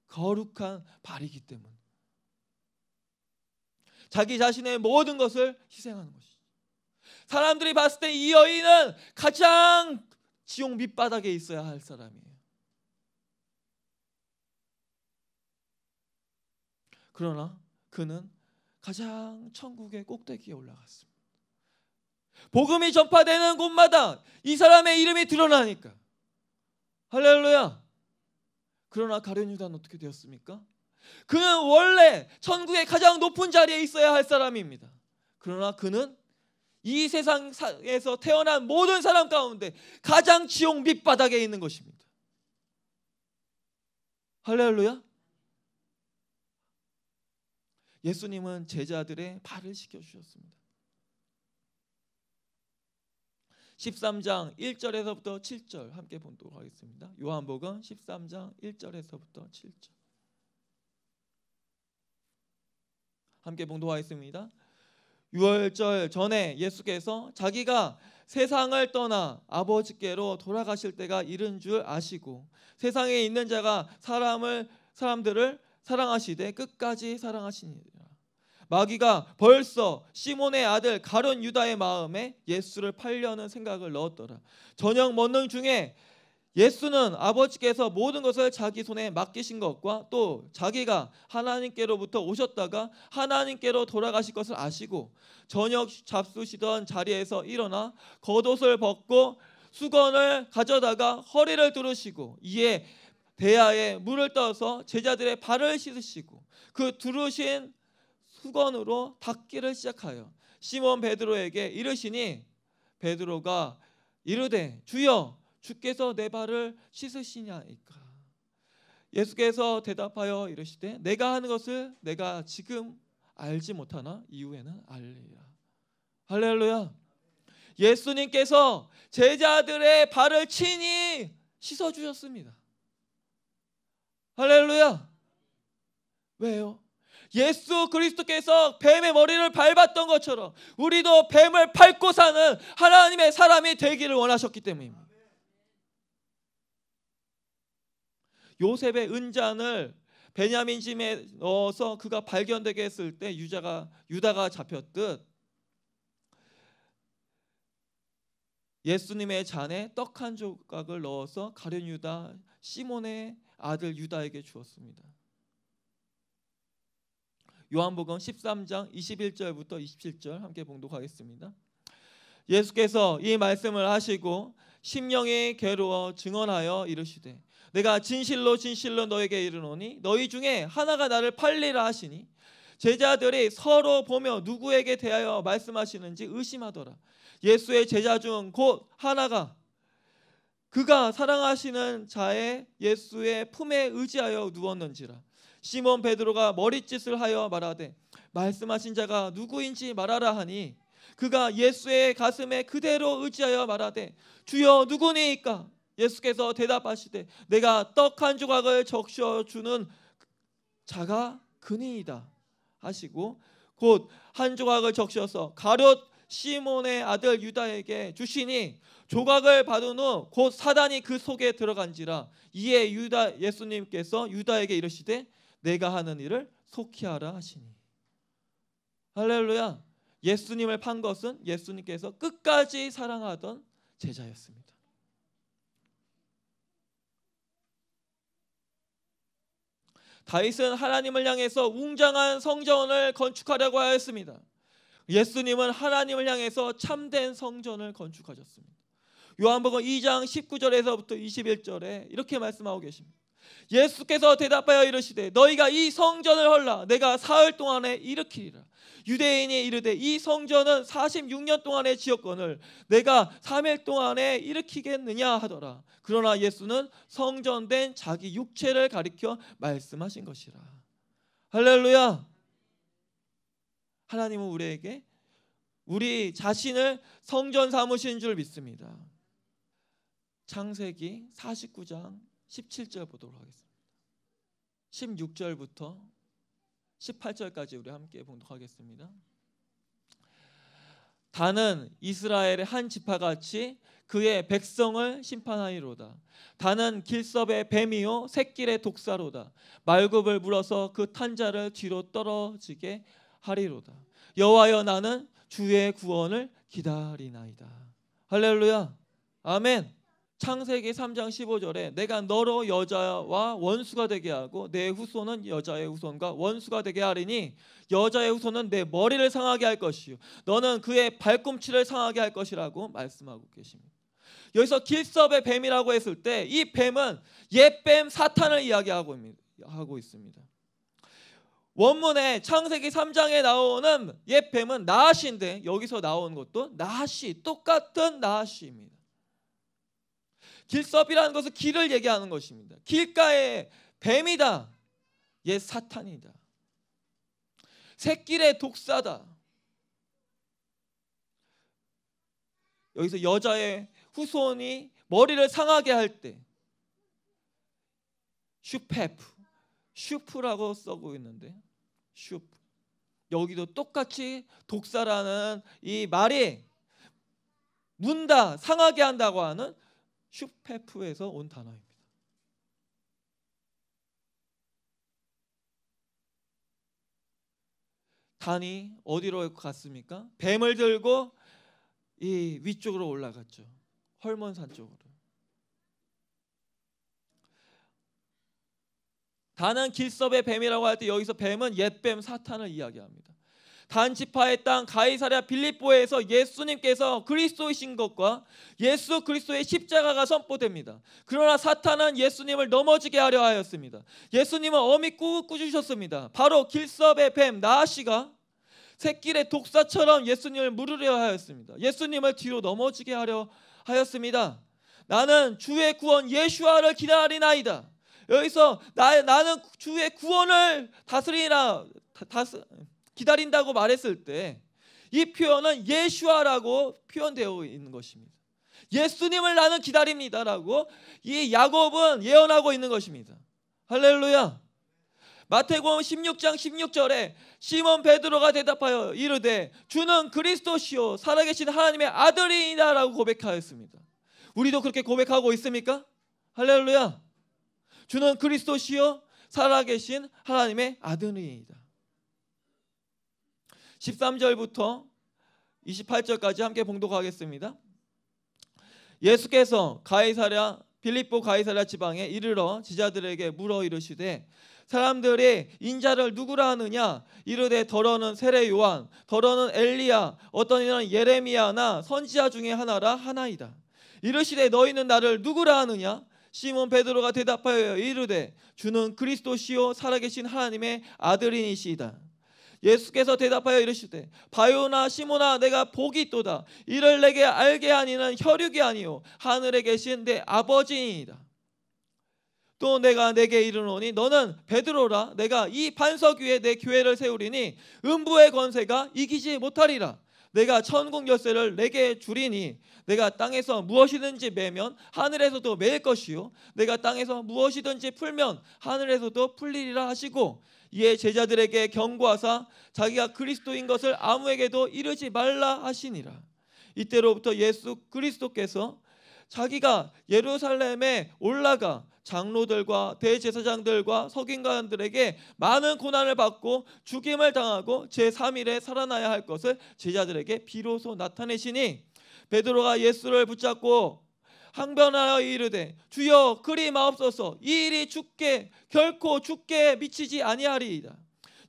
거룩한 발이기 때문에 자기 자신의 모든 것을 희생하는 것이 사람들이 봤을 때 이 여인은 가장 지옥 밑바닥에 있어야 할 사람이에요. 그러나 그는 가장 천국의 꼭대기에 올라갔습니다. 복음이 전파되는 곳마다 이 사람의 이름이 드러나니까. 할렐루야. 그러나 가련 유다는 어떻게 되었습니까? 그는 원래 천국의 가장 높은 자리에 있어야 할 사람입니다. 그러나 그는 이 세상에서 태어난 모든 사람 가운데 가장 지옥 밑바닥에 있는 것입니다. 할렐루야. 예수님은 제자들의 발을 씻겨 주셨습니다. 13장 1절에서부터 7절 함께 보도록 하겠습니다. 요한복음 13장 1절에서부터 7절. 함께 봉독하겠습니다. 유월절 전에 예수께서 자기가 세상을 떠나 아버지께로 돌아가실 때가 이른 줄 아시고 세상에 있는 자가 사람을 사람들을 사랑하시되 끝까지 사랑하시니라. 마귀가 벌써 시몬의 아들 가룟 유다의 마음에 예수를 팔려는 생각을 넣었더라. 저녁 먹는 중에 예수는 아버지께서 모든 것을 자기 손에 맡기신 것과 또 자기가 하나님께로부터 오셨다가 하나님께로 돌아가실 것을 아시고 저녁 잡수시던 자리에서 일어나 겉옷을 벗고 수건을 가져다가 허리를 두르시고 이에 대야에 물을 떠서 제자들의 발을 씻으시고 그 두르신 수건으로 닦기를 시작하여 시몬 베드로에게 이르시니 베드로가 이르되 주여 주께서 내 발을 씻으시냐이까 예수께서 대답하여 이르시되 내가 하는 것을 내가 지금 알지 못하나 이후에는 알리라 할렐루야 예수님께서 제자들의 발을 친히 씻어 주셨습니다 할렐루야 왜요? 예수 그리스도께서 뱀의 머리를 밟았던 것처럼 우리도 뱀을 밟고 사는 하나님의 사람이 되기를 원하셨기 때문입니다. 요셉의 은잔을 베냐민 짐에 넣어서 그가 발견되게 했을 때 유자가 유다가 잡혔듯 예수님의 잔에 떡 한 조각을 넣어서 가련 유다 시몬의 아들 유다에게 주었습니다. 요한복음 13장 21절부터 27절 함께 봉독하겠습니다. 예수께서 이 말씀을 하시고 심령이 괴로워 증언하여 이르시되 내가 진실로 진실로 너에게 이르노니 너희 중에 하나가 나를 팔리라 하시니 제자들이 서로 보며 누구에게 대하여 말씀하시는지 의심하더라. 예수의 제자 중 곧 하나가 그가 사랑하시는 자의 예수의 품에 의지하여 누웠는지라. 시몬 베드로가 머리짓을 하여 말하되 말씀하신 자가 누구인지 말하라 하니 그가 예수의 가슴에 그대로 의지하여 말하되 주여 누구니까 예수께서 대답하시되 내가 떡 한 조각을 적셔 주는 자가 그니이다 하시고 곧 한 조각을 적셔서 가롯 시몬의 아들 유다에게 주시니 조각을 받은 후 곧 사단이 그 속에 들어간지라 이에 유다 예수님께서 유다에게 이르시되 내가 하는 일을 속히 하라 하시니 할렐루야 예수님을 판 것은 예수님께서 끝까지 사랑하던 제자였습니다. 다윗은 하나님을 향해서 웅장한 성전을 건축하려고 하였습니다. 예수님은 하나님을 향해서 참된 성전을 건축하셨습니다. 요한복음 2장 19절에서부터 21절에 이렇게 말씀하고 계십니다. 예수께서 대답하여 이르시되 너희가 이 성전을 헐라 내가 사흘 동안에 일으키리라 유대인이 이르되 이 성전은 46년 동안의 지역권을 내가 3일 동안에 일으키겠느냐 하더라. 그러나 예수는 성전된 자기 육체를 가리켜 말씀하신 것이라. 할렐루야. 하나님은 우리에게 우리 자신을 성전 삼으신 줄 믿습니다. 창세기 49장 17절 보도록 하겠습니다. 16절부터 18절까지 우리 함께 봉독하겠습니다. 다는 이스라엘의 한 지파같이 그의 백성을 심판하이로다. 다는 길섭의 뱀이요 새끼의 독사로다. 말굽을 물어서 그 탄자를 뒤로 떨어지게 하리로다. 여호와여 나는 주의 구원을 기다리나이다. 할렐루야. 아멘. 창세기 3장 15절에 내가 너로 여자와 원수가 되게 하고 내 후손은 여자의 후손과 원수가 되게 하리니 여자의 후손은 내 머리를 상하게 할 것이요 너는 그의 발꿈치를 상하게 할 것이라고 말씀하고 계십니다. 여기서 길섭의 뱀이라고 했을 때 이 뱀은 옛 뱀 사탄을 이야기하고 하고 있습니다. 원문에 창세기 3장에 나오는 옛뱀은 나하신데 여기서 나온 것도 나하시 똑같은 나하시입니다. 길섭이라는 것은 길을 얘기하는 것입니다. 길가에 뱀이다. 옛 사탄이다. 새끼의 독사다. 여기서 여자의 후손이 머리를 상하게 할 때 슈페프 슈프라고 써고 있는데 슈프 여기도 똑같이 독사라는 이 말이 문다 상하게 한다고 하는 슈페프에서 온 단어입니다. 단이 어디로 갔습니까? 뱀을 들고 이 위쪽으로 올라갔죠. 헐몬산 쪽으로. 단은 길섭의 뱀이라고 할 때 여기서 뱀은 옛뱀 사탄을 이야기합니다. 단지파의 땅 가이사랴 빌립보에서 예수님께서 그리스도이신 것과 예수 그리스도의 십자가가 선포됩니다. 그러나 사탄은 예수님을 넘어지게 하려 하였습니다. 예수님은 어미 꾸짖으셨습니다. 바로 길섭의 뱀 나아씨가 새끼의 독사처럼 예수님을 물으려 하였습니다. 예수님을 뒤로 넘어지게 하려 하였습니다. 나는 주의 구원 예수아를 기다리나이다. 여기서 나, 나는 주의 구원을 다스리나 다, 다스 기다린다고 말했을 때 이 표현은 예슈아라고 표현되어 있는 것입니다. 예수님을 나는 기다립니다라고 이 야곱은 예언하고 있는 것입니다. 할렐루야. 마태복음 16장 16절에 시몬 베드로가 대답하여 이르되 주는 그리스도시요 살아계신 하나님의 아들이다라고 고백하였습니다. 우리도 그렇게 고백하고 있습니까? 할렐루야. 주는 그리스도시요 살아계신 하나님의 아들이다. 13절부터 28절까지 함께 봉독하겠습니다. 예수께서 가이사랴 빌립보 가이사랴 지방에 이르러 지자들에게 물어 이르시되 사람들이 인자를 누구라 하느냐 이르되 더러는 세례 요한 더러는 엘리야 어떤 이는 예레미야나 선지자 중에 하나라 하나이다 이르시되 너희는 나를 누구라 하느냐 시몬 베드로가 대답하여 이르되 주는 그리스도시요 살아계신 하나님의 아들이시이다 예수께서 대답하여 이르시되 바요나 시모나 내가 복이 또다 이를 내게 알게 하니는 혈육이 아니요 하늘에 계신 내 아버지이다 또 내가 내게 이르노니 너는 베드로라 내가 이 반석 위에 내 교회를 세우리니 음부의 권세가 이기지 못하리라 내가 천국 열쇠를 내게 주리니 내가 땅에서 무엇이든지 매면 하늘에서도 매일 것이요 내가 땅에서 무엇이든지 풀면 하늘에서도 풀리리라 하시고 이에 예 제자들에게 경고하사 자기가 그리스도인 것을 아무에게도 이르지 말라 하시니라. 이때로부터 예수 그리스도께서 자기가 예루살렘에 올라가 장로들과 대제사장들과 석인관들에게 많은 고난을 받고 죽임을 당하고 제3일에 살아나야 할 것을 제자들에게 비로소 나타내시니 베드로가 예수를 붙잡고 항변하여 이르되 주여 그리 마옵소서 이 일이 죽게 결코 죽게 미치지 아니하리이다.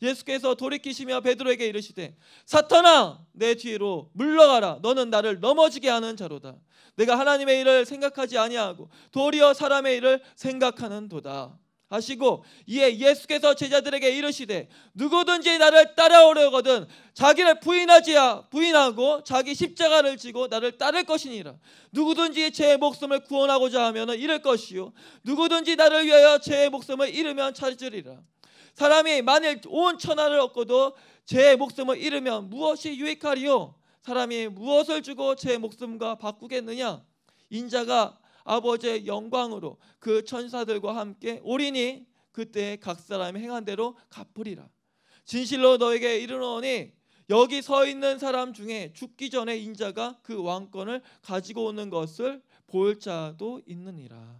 예수께서 돌이키시며 베드로에게 이르시되 사탄아 내 뒤로 물러가라 너는 나를 넘어지게 하는 자로다 내가 하나님의 일을 생각하지 아니하고 도리어 사람의 일을 생각하는도다 하시고 이에 예수께서 제자들에게 이르시되 누구든지 나를 따라오려거든 자기를 부인하지야 부인하고 자기 십자가를 지고 나를 따를 것이니라 누구든지 제 목숨을 구원하고자 하면 잃을 것이요 누구든지 나를 위하여 제 목숨을 잃으면 찾으리라 사람이 만일 온 천하를 얻고도 제 목숨을 잃으면 무엇이 유익하리요 사람이 무엇을 주고 제 목숨과 바꾸겠느냐 인자가 아버지의 영광으로 그 천사들과 함께 오리니 그때 각 사람이 행한 대로 갚으리라. 진실로 너에게 이르노니 여기 서 있는 사람 중에 죽기 전에 인자가 그 왕권을 가지고 오는 것을 볼 자도 있느니라.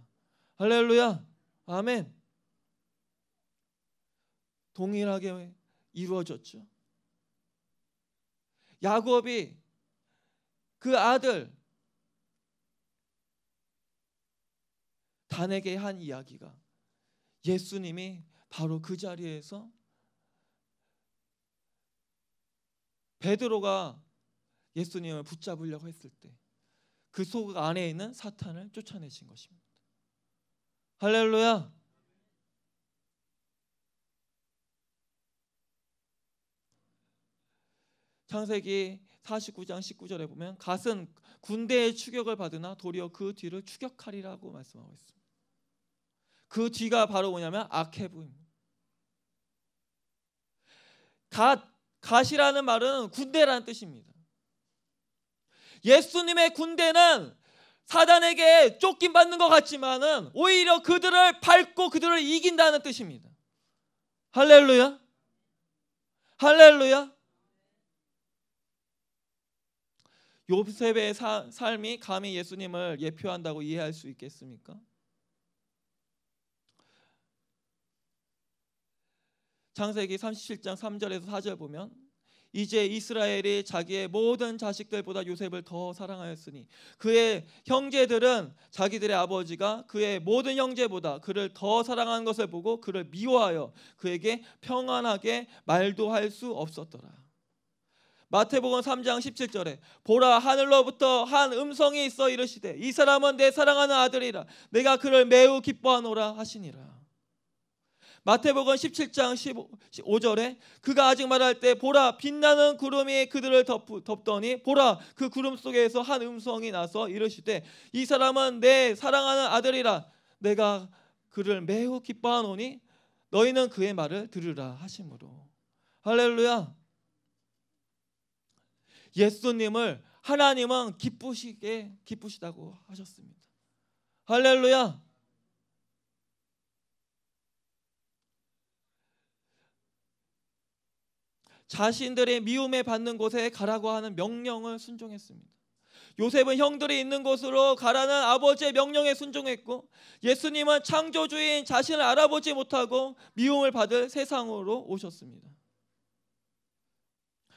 할렐루야. 아멘. 동일하게 이루어졌죠. 야곱이 그 아들 단에게 한 이야기가 예수님이 바로 그 자리에서 베드로가 예수님을 붙잡으려고 했을 때 그 속 안에 있는 사탄을 쫓아내신 것입니다. 할렐루야. 창세기 49장 19절에 보면 갓은 군대의 추격을 받으나 도리어 그 뒤를 추격하리라고 말씀하고 있습니다. 그 뒤가 바로 뭐냐면 아케브입니다. 갓 갓이라는 말은 군대라는 뜻입니다. 예수님의 군대는 사단에게 쫓긴 받는 것 같지만은 오히려 그들을 밟고 그들을 이긴다는 뜻입니다. 할렐루야. 할렐루야. 요셉의 사, 삶이 감히 예수님을 예표한다고 이해할 수 있겠습니까? 창세기 37장 3절에서 4절 보면 이제 이스라엘이 자기의 모든 자식들보다 요셉을 더 사랑하였으니 그의 형제들은 자기들의 아버지가 그의 모든 형제보다 그를 더사랑한 것을 보고 그를 미워하여 그에게 평안하게 말도 할 수 없었더라. 마태복음 3장 17절에 보라 하늘로부터 한 음성이 있어 이르시되 이 사람은 내 사랑하는 아들이라 내가 그를 매우 기뻐하노라 하시니라. 마태복음 17장 15, 절에 그가 아직 말할 때 보라 빛나는 구름이 그들을 덮, 더니 보라 그 구름 속에서 한 음성이 나서 이르시되 이 사람은 내 사랑하는 아들이라 내가 그를 매우 기뻐하노니 너희는 그의 말을 들으라 하심으로 할렐루야 예수님을 하나님은 기쁘시게 기쁘시다고 하셨습니다 할렐루야 자신들의 미움에 받는 곳에 가라고 하는 명령을 순종했습니다. 요셉은 형들이 있는 곳으로 가라는 아버지의 명령에 순종했고 예수님은 창조주인 자신을 알아보지 못하고 미움을 받을 세상으로 오셨습니다.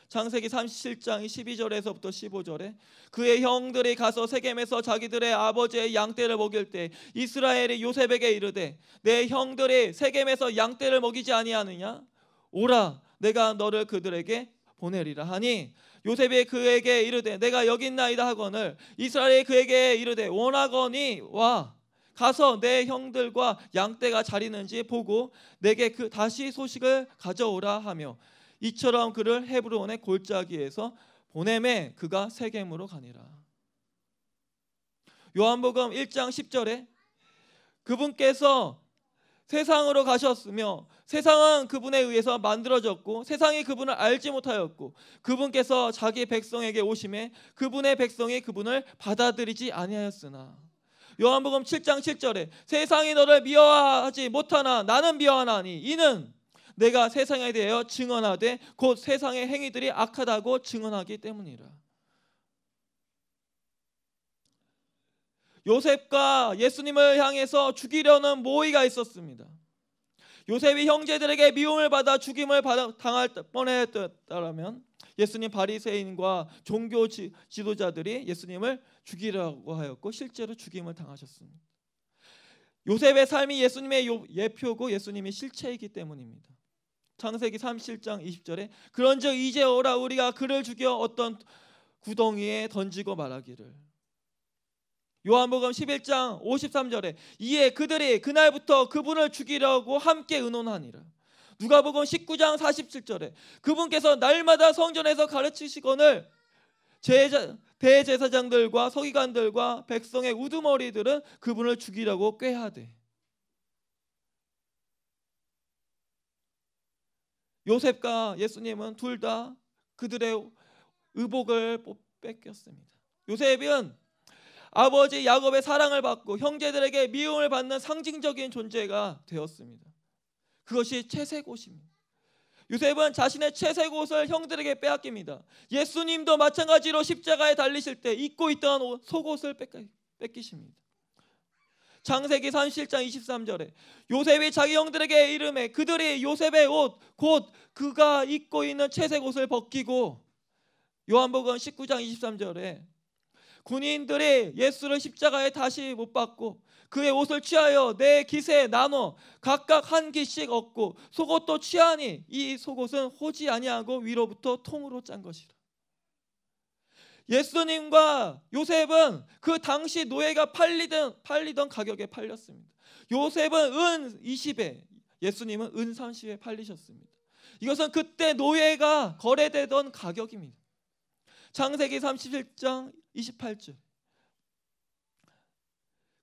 창세기 37장 12절에서부터 15절에 그의 형들이 가서 세겜에서 자기들의 아버지의 양떼를 먹일 때 이스라엘이 요셉에게 이르되 내 형들이 세겜에서 양떼를 먹이지 아니하느냐 오라 내가 너를 그들에게 보내리라 하니 요셉이 그에게 이르되 내가 여기 있나이다 하거늘 이스라엘이 그에게 이르되 원하거니 와 가서 내 형들과 양떼가 자리는지 보고 내게 그 다시 소식을 가져오라 하며 이처럼 그를 헤브론의 골짜기에서 보냄에 그가 세겜으로 가니라 요한복음 1장 10절에 그분께서 세상으로 가셨으며 세상은 그분에 의해서 만들어졌고 세상이 그분을 알지 못하였고 그분께서 자기 백성에게 오심에 그분의 백성이 그분을 받아들이지 아니하였으나 요한복음 7장 7절에 세상이 너를 미워하지 못하나 나는 미워하나니 이는 내가 세상에 대하여 증언하되 곧 세상의 행위들이 악하다고 증언하기 때문이라. 요셉과 예수님을 향해서 죽이려는 모의가 있었습니다. 요셉이 형제들에게 미움을 받아 죽임을 받아 당할 뻔했다라면 예수님 바리새인과 종교 지, 지도자들이 예수님을 죽이라고 하였고 실제로 죽임을 당하셨습니다. 요셉의 삶이 예수님의 예표고 예수님의 실체이기 때문입니다. 창세기 37장 20절에 그런즉 이제 오라 우리가 그를 죽여 어떤 구덩이에 던지고 말하기를 요한복음 11장 53절에 이에 그들이 그날부터 그분을 죽이려고 함께 의논하니라. 누가복음 19장 47절에 그분께서 날마다 성전에서 가르치시거늘 제자, 대제사장들과 서기관들과 백성의 우두머리들은 그분을 죽이려고 꾀하되 요셉과 예수님은 둘 다 그들의 의복을 뺏겼습니다. 요셉은 아버지 야곱의 사랑을 받고 형제들에게 미움을 받는 상징적인 존재가 되었습니다. 그것이 채색 옷입니다. 요셉은 자신의 채색 옷을 형들에게 빼앗깁니다. 예수님도 마찬가지로 십자가에 달리실 때 입고 있던 옷, 속옷을 뺏기십니다. 장세기 37장 23절에 요셉이 자기 형들에게 이름에 그들이 요셉의 옷 곧 그가 입고 있는 채색 옷을 벗기고 요한복음 19장 23절에 군인들이 예수를 십자가에 다시 못 박고 그의 옷을 취하여 내 기세에 나눠 각각 한 기씩 얻고 속옷도 취하니 이 속옷은 호지 아니하고 위로부터 통으로 짠 것이라. 예수님과 요셉은 그 당시 노예가 팔리던 팔리던 가격에 팔렸습니다. 요셉은 은 20에 예수님은 은 30에 팔리셨습니다. 이것은 그때 노예가 거래되던 가격입니다. 창세기 37장 28절.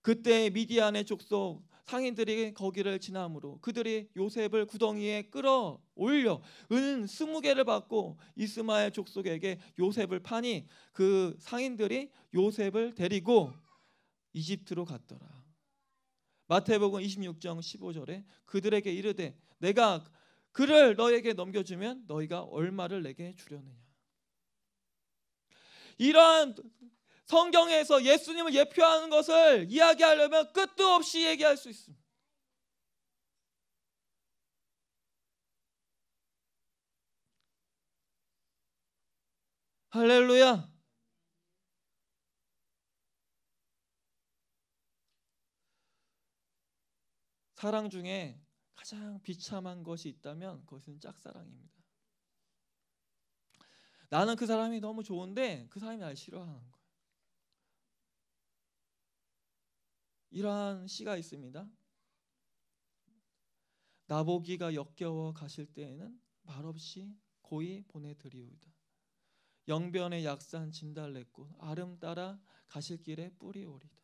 그때 미디안의 족속 상인들이 거기를 지나므로 그들이 요셉을 구덩이에 끌어 올려 은 스무 개를 받고 이스마엘 족속에게 요셉을 파니 그 상인들이 요셉을 데리고 이집트로 갔더라. 마태복음 26장 15절에 그들에게 이르되 내가 그를 너에게 넘겨주면 너희가 얼마를 내게 주려느냐. 이러한 성경에서 예수님을 예표하는 것을 이야기하려면 끝도 없이 얘기할 수 있습니다. 할렐루야. 사랑 중에 가장 비참한 것이 있다면 그것은 짝사랑입니다. 나는 그 사람이 너무 좋은데 그 사람이 날 싫어하는 거예요. 이러한 시가 있습니다. 나보기가 역겨워 가실 때에는 말없이 고이 보내드리우다. 영변의 약산 진달래꽃 아름따라 가실 길에 뿌리오리다.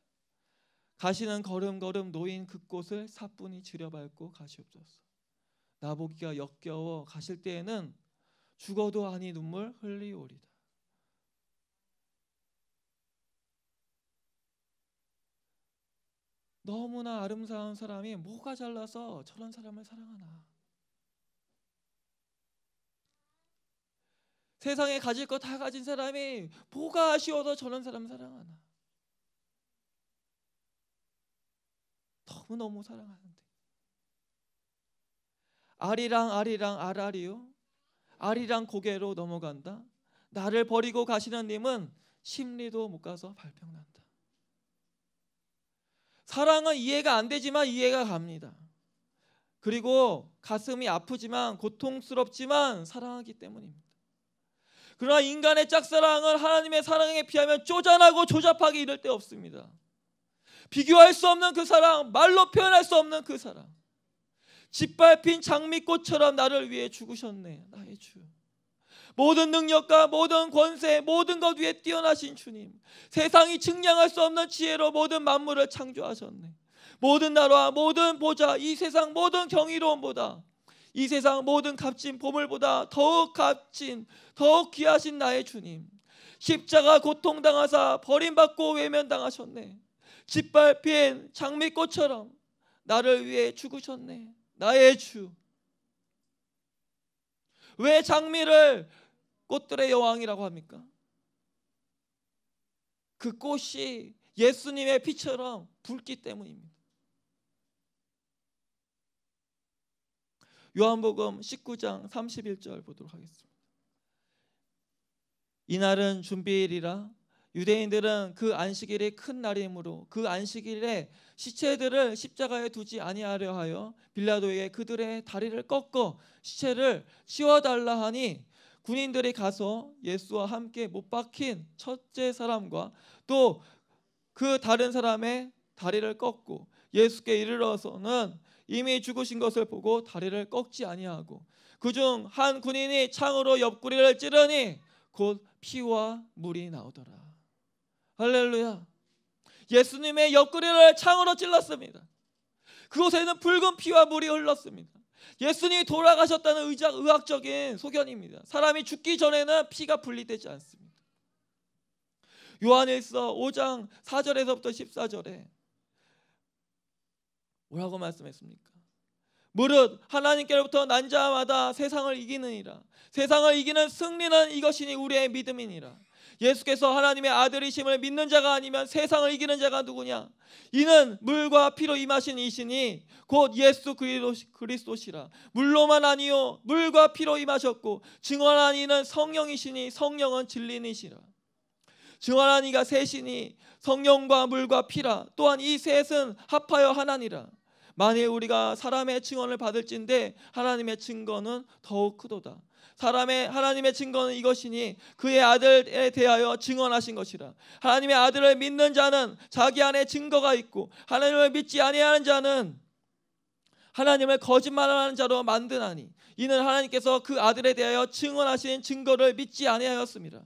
가시는 걸음걸음 노인 그 꽃을 사뿐히 들여밟고 가시옵소서. 나보기가 역겨워 가실 때에는 죽어도 아니 눈물 흘리오리다. 너무나 아름다운 사람이 뭐가 잘나서 저런 사람을 사랑하나. 세상에 가질 것 다 가진 사람이 뭐가 아쉬워서 저런 사람 사랑하나. 너무너무 사랑하는데. 아리랑 아리랑 아라리요. 아리랑 고개로 넘어간다. 나를 버리고 가시는 님은 심리도 못 가서 발병난다. 사랑은 이해가 안 되지만 이해가 갑니다. 그리고 가슴이 아프지만 고통스럽지만 사랑하기 때문입니다. 그러나 인간의 짝사랑을 하나님의 사랑에 비하면 쪼잔하고 조잡하게 이를 데 없습니다. 비교할 수 없는 그 사랑, 말로 표현할 수 없는 그 사랑. 짓밟힌 장미꽃처럼 나를 위해 죽으셨네. 나의 주. 모든 능력과 모든 권세 모든 것 위에 뛰어나신 주님. 세상이 측량할 수 없는 지혜로 모든 만물을 창조하셨네. 모든 나라와 모든 보좌 이 세상 모든 경이로움보다 이 세상 모든 값진 보물보다 더욱 값진 더욱 귀하신 나의 주님. 십자가 고통당하사 버림받고 외면당하셨네. 짓밟힌 장미꽃처럼 나를 위해 죽으셨네. 나의 주. 왜 장미를 꽃들의 여왕이라고 합니까? 그 꽃이 예수님의 피처럼 붉기 때문입니다. 요한복음 19장 31절 보도록 하겠습니다. 이날은 준비일이라 유대인들은 그 안식일이 큰 날이므로 그 안식일에 시체들을 십자가에 두지 아니하려 하여 빌라도에게 그들의 다리를 꺾어 시체를 치워달라 하니 군인들이 가서 예수와 함께 못 박힌 첫째 사람과 또 그 다른 사람의 다리를 꺾고 예수께 이르러서는 이미 죽으신 것을 보고 다리를 꺾지 아니하고 그 중 한 군인이 창으로 옆구리를 찌르니 곧 피와 물이 나오더라. 할렐루야. 예수님의 옆구리를 창으로 찔렀습니다. 그곳에는 붉은 피와 물이 흘렀습니다. 예수님이 돌아가셨다는 의학, 의학적인 소견입니다. 사람이 죽기 전에는 피가 분리되지 않습니다. 요한일서 5장 4절에서부터 14절에 뭐라고 말씀했습니까? 무릇 하나님께로부터 난 자마다 세상을 이기는이라 세상을 이기는 승리는 이것이니 우리의 믿음이니라. 예수께서 하나님의 아들이심을 믿는 자가 아니면 세상을 이기는 자가 누구냐? 이는 물과 피로 임하신 이시니 곧 예수 그리스도시라. 물로만 아니요 물과 피로 임하셨고 증언한 이는 성령이시니 성령은 진리니시라. 증언한 이가 셋이니 성령과 물과 피라. 또한 이 셋은 합하여 하나니라. 만일 우리가 사람의 증언을 받을진데 하나님의 증거는 더욱 크도다. 사람의 하나님의 증거는 이것이니 그의 아들에 대하여 증언하신 것이라. 하나님의 아들을 믿는 자는 자기 안에 증거가 있고 하나님을 믿지 아니하는 자는 하나님을 거짓말하는 자로 만드나니 이는 하나님께서 그 아들에 대하여 증언하신 증거를 믿지 아니하였습니다.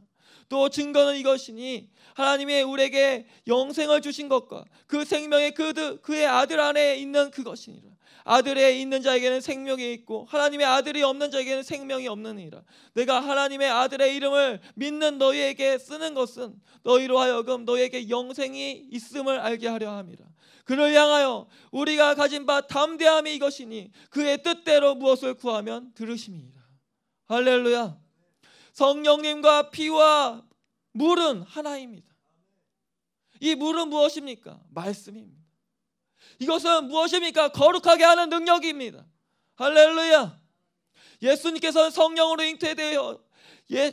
또 증거는 이것이니 하나님이 우리에게 영생을 주신 것과 그 생명의 그 그의 아들 안에 있는 그것이니라. 아들에 있는 자에게는 생명이 있고 하나님의 아들이 없는 자에게는 생명이 없느니라. 내가 하나님의 아들의 이름을 믿는 너희에게 쓰는 것은 너희로 하여금 너희에게 영생이 있음을 알게 하려 함이라. 그를 향하여 우리가 가진 바 담대함이 이것이니 그의 뜻대로 무엇을 구하면 들으심이니라. 할렐루야. 성령님과 피와 물은 하나입니다. 이 물은 무엇입니까? 말씀입니다. 이것은 무엇입니까? 거룩하게 하는 능력입니다. 할렐루야. 예수님께서 성령으로 잉태되어 예,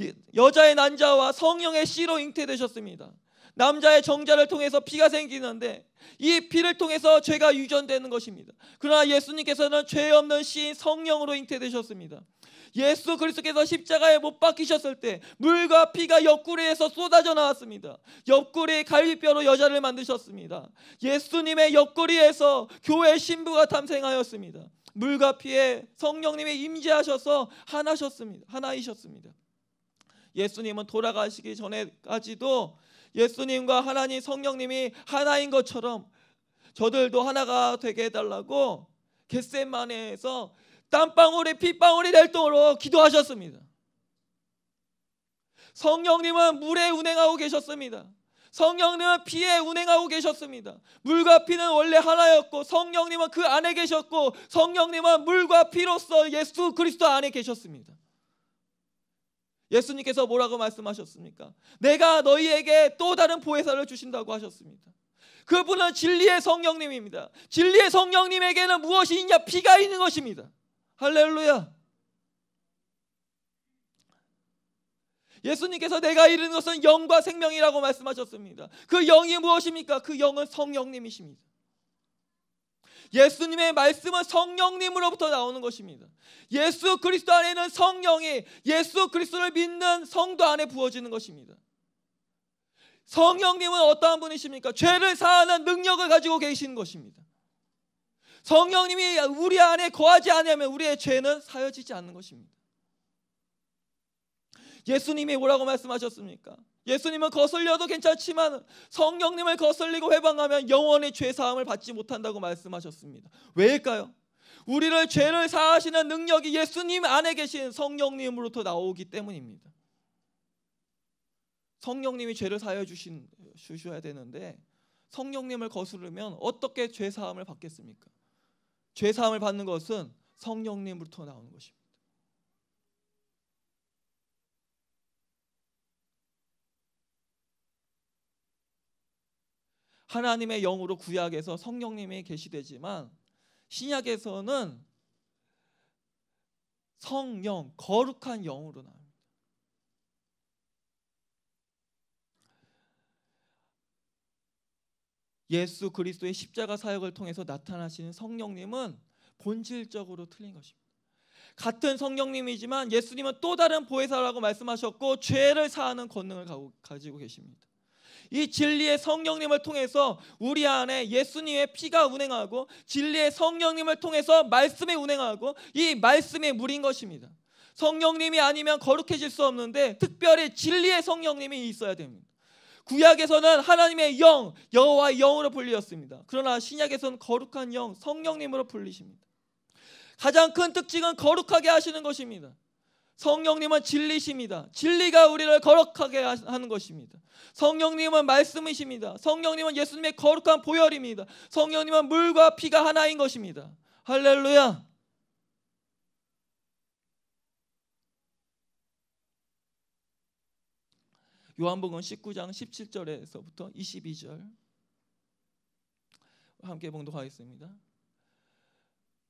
예, 여자의 난자와 성령의 씨로 잉태되셨습니다. 남자의 정자를 통해서 피가 생기는데 이 피를 통해서 죄가 유전되는 것입니다. 그러나 예수님께서는 죄 없는 씨인 성령으로 잉태되셨습니다. 예수 그리스도께서 십자가에 못 박히셨을 때 물과 피가 옆구리에서 쏟아져 나왔습니다. 옆구리 갈비뼈로 여자를 만드셨습니다. 예수님의 옆구리에서 교회 신부가 탄생하였습니다. 물과 피에 성령님이 임재하셔서 하나셨습니다. 하나이셨습니다. 예수님은 돌아가시기 전에까지도 예수님과 하나님 성령님이 하나인 것처럼 저들도 하나가 되게 해달라고 겟셋만에서 땀방울이 핏방울이 될 정도로 기도하셨습니다. 성령님은 물에 운행하고 계셨습니다. 성령님은 비에 운행하고 계셨습니다. 물과 피는 원래 하나였고 성령님은 그 안에 계셨고 성령님은 물과 피로서 예수 그리스도 안에 계셨습니다. 예수님께서 뭐라고 말씀하셨습니까? 내가 너희에게 또 다른 보혜사를 주신다고 하셨습니다. 그분은 진리의 성령님입니다. 진리의 성령님에게는 무엇이 있냐? 피가 있는 것입니다. 할렐루야. 예수님께서 내가 이르는 것은 영과 생명이라고 말씀하셨습니다. 그 영이 무엇입니까? 그 영은 성령님이십니다. 예수님의 말씀은 성령님으로부터 나오는 것입니다. 예수 그리스도 안에는 성령이 예수 그리스도를 믿는 성도 안에 부어지는 것입니다. 성령님은 어떠한 분이십니까? 죄를 사하는 능력을 가지고 계신 것입니다. 성령님이 우리 안에 거하지 않으면 우리의 죄는 사여지지 않는 것입니다. 예수님이 뭐라고 말씀하셨습니까? 예수님은 거슬려도 괜찮지만 성령님을 거슬리고 회방하면 영원히 죄 사함을 받지 못한다고 말씀하셨습니다. 왜일까요? 우리를 죄를 사하시는 능력이 예수님 안에 계신 성령님으로부터 나오기 때문입니다. 성령님이 죄를 사여 주신 주셔야 되는데 성령님을 거스르면 어떻게 죄 사함을 받겠습니까? 죄 사함을 받는 것은 성령님부터 나오는 것입니다. 하나님의 영으로 구약에서 성령님이 계시되지만 신약에서는 성령 거룩한 영으로 나옵니다. 예수 그리스도의 십자가 사역을 통해서 나타나시는 성령님은 본질적으로 틀린 것입니다. 같은 성령님이지만 예수님은 또 다른 보혜사라고 말씀하셨고 죄를 사하는 권능을 가지고 계십니다. 이 진리의 성령님을 통해서 우리 안에 예수님의 피가 운행하고 진리의 성령님을 통해서 말씀이 운행하고 이 말씀의 물인 것입니다. 성령님이 아니면 거룩해질 수 없는데 특별히 진리의 성령님이 있어야 됩니다. 구약에서는 하나님의 영, 여호와의 영으로 불리었습니다. 그러나 신약에서는 거룩한 영, 성령님으로 불리십니다. 가장 큰 특징은 거룩하게 하시는 것입니다. 성령님은 진리십니다. 진리가 우리를 거룩하게 하는 것입니다. 성령님은 말씀이십니다. 성령님은 예수님의 거룩한 보혈입니다. 성령님은 물과 피가 하나인 것입니다. 할렐루야. 요한복음 19장 17절에서부터 22절 함께 봉독하겠습니다.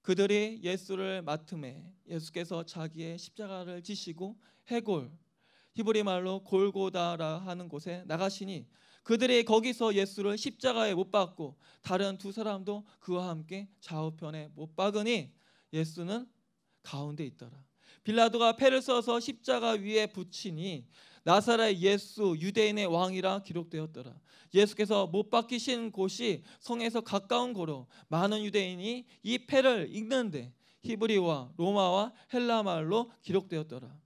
그들이 예수를 맡음에 예수께서 자기의 십자가를 지시고 해골 히브리 말로 골고다라 하는 곳에 나가시니 그들이 거기서 예수를 십자가에 못 박고 다른 두 사람도 그와 함께 좌우편에 못 박으니 예수는 가운데 있더라. 빌라도가 패를 써서 십자가 위에 붙이니 나사라의 예수 유대인의 왕이라 기록되었더라. 예수께서 못 박히신 곳이 성에서 가까운 고로 많은 유대인이 이 패를 읽는데 히브리와 로마와 헬라 말로 기록되었더라.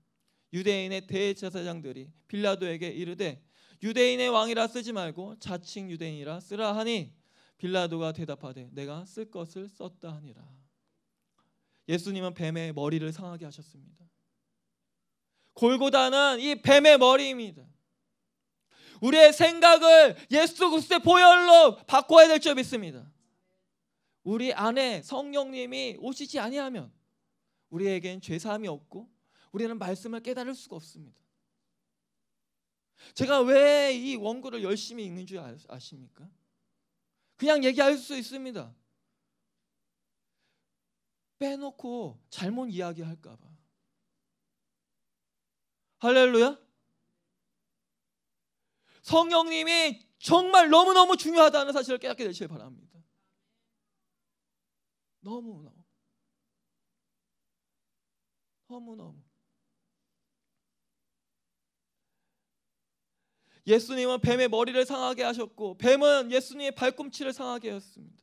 유대인의 대제사장들이 빌라도에게 이르되 유대인의 왕이라 쓰지 말고 자칭 유대인이라 쓰라 하니 빌라도가 대답하되 내가 쓸 것을 썼다 하니라. 예수님은 뱀의 머리를 상하게 하셨습니다. 골고다는 이 뱀의 머리입니다. 우리의 생각을 예수 그리스도의 보혈로 바꿔야 될 줄 믿습니다. 우리 안에 성령님이 오시지 아니하면 우리에겐 죄 사함이 없고 우리는 말씀을 깨달을 수가 없습니다. 제가 왜 이 원고를 열심히 읽는 줄 아십니까? 그냥 얘기할 수 있습니다. 빼놓고 잘못 이야기할까봐. 할렐루야? 성령님이 정말 너무너무 중요하다는 사실을 깨닫게 되시길 바랍니다. 너무너무. 너무너무. 예수님은 뱀의 머리를 상하게 하셨고 뱀은 예수님의 발꿈치를 상하게 하였습니다.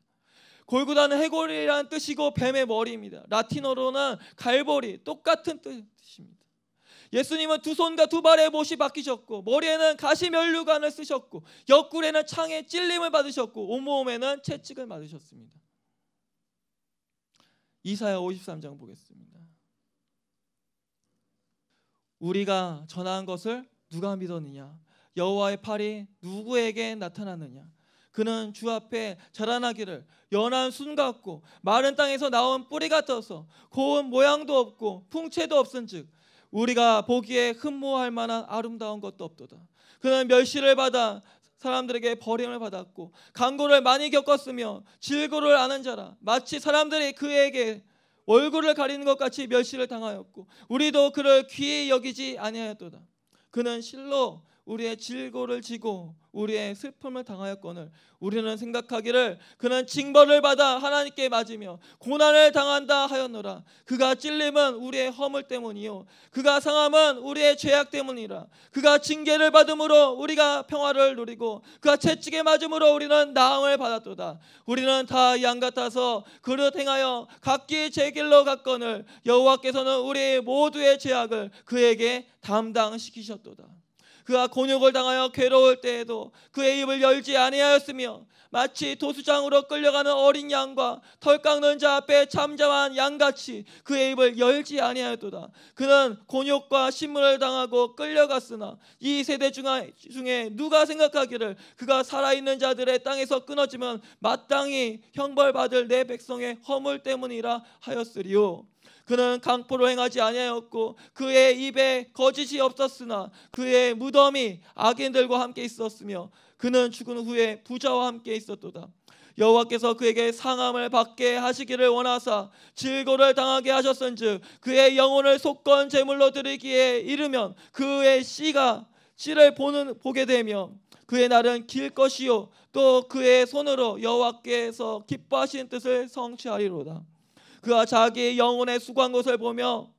골고다는 해골이라는 뜻이고 뱀의 머리입니다. 라틴어로는 갈보리 똑같은 뜻입니다. 예수님은 두 손과 두 발에 못이 박히셨고 머리에는 가시면류관을 쓰셨고 옆구리에는 창에 찔림을 받으셨고 온몸에는 채찍을 맞으셨습니다. 이사야 53장 보겠습니다. 우리가 전한 것을 누가 믿었느냐? 여호와의 팔이 누구에게 나타났느냐? 그는 주 앞에 자라나기를 연한 순 같고 마른 땅에서 나온 뿌리 같아서 고운 모양도 없고 풍채도 없은즉 우리가 보기에 흠모할 만한 아름다운 것도 없도다. 그는 멸시를 받아 사람들에게 버림을 받았고 강고를 많이 겪었으며 질고를 아는 자라 마치 사람들이 그에게 얼굴을 가리는 것 같이 멸시를 당하였고 우리도 그를 귀히 여기지 아니하였도다. 그는 실로 우리의 질고를 지고 우리의 슬픔을 당하였거늘 우리는 생각하기를 그는 징벌을 받아 하나님께 맞으며 고난을 당한다 하였노라 그가 찔림은 우리의 허물 때문이요 그가 상함은 우리의 죄악 때문이라 그가 징계를 받음으로 우리가 평화를 누리고 그가 채찍에 맞음으로 우리는 나음을 받았도다 우리는 다 양 같아서 그릇 행하여 각기 제 길로 갔거늘 여호와께서는 우리 모두의 죄악을 그에게 담당시키셨도다 그가 곤욕을 당하여 괴로울 때에도 그의 입을 열지 아니하였으며 마치 도수장으로 끌려가는 어린 양과 털 깎는 자 앞에 잠잠한 양같이 그의 입을 열지 아니하였도다. 그는 곤욕과 신문을 당하고 끌려갔으나 이 세대 중에 누가 생각하기를 그가 살아있는 자들의 땅에서 끊어지면 마땅히 형벌받을 내 백성의 허물 때문이라 하였으리요. 그는 강포로 행하지 아니하였고 그의 입에 거짓이 없었으나 그의 무덤이 악인들과 함께 있었으며 그는 죽은 후에 부자와 함께 있었도다. 여호와께서 그에게 상함을 받게 하시기를 원하사 질고를 당하게 하셨은즉 그의 영혼을 속건 제물로 드리기에 이르면 그의 씨가 씨를 보는 보게 되며 그의 날은 길 것이요 또 그의 손으로 여호와께서 기뻐하신 뜻을 성취하리로다. 그가 자기의 영혼의 수고한 것을 보며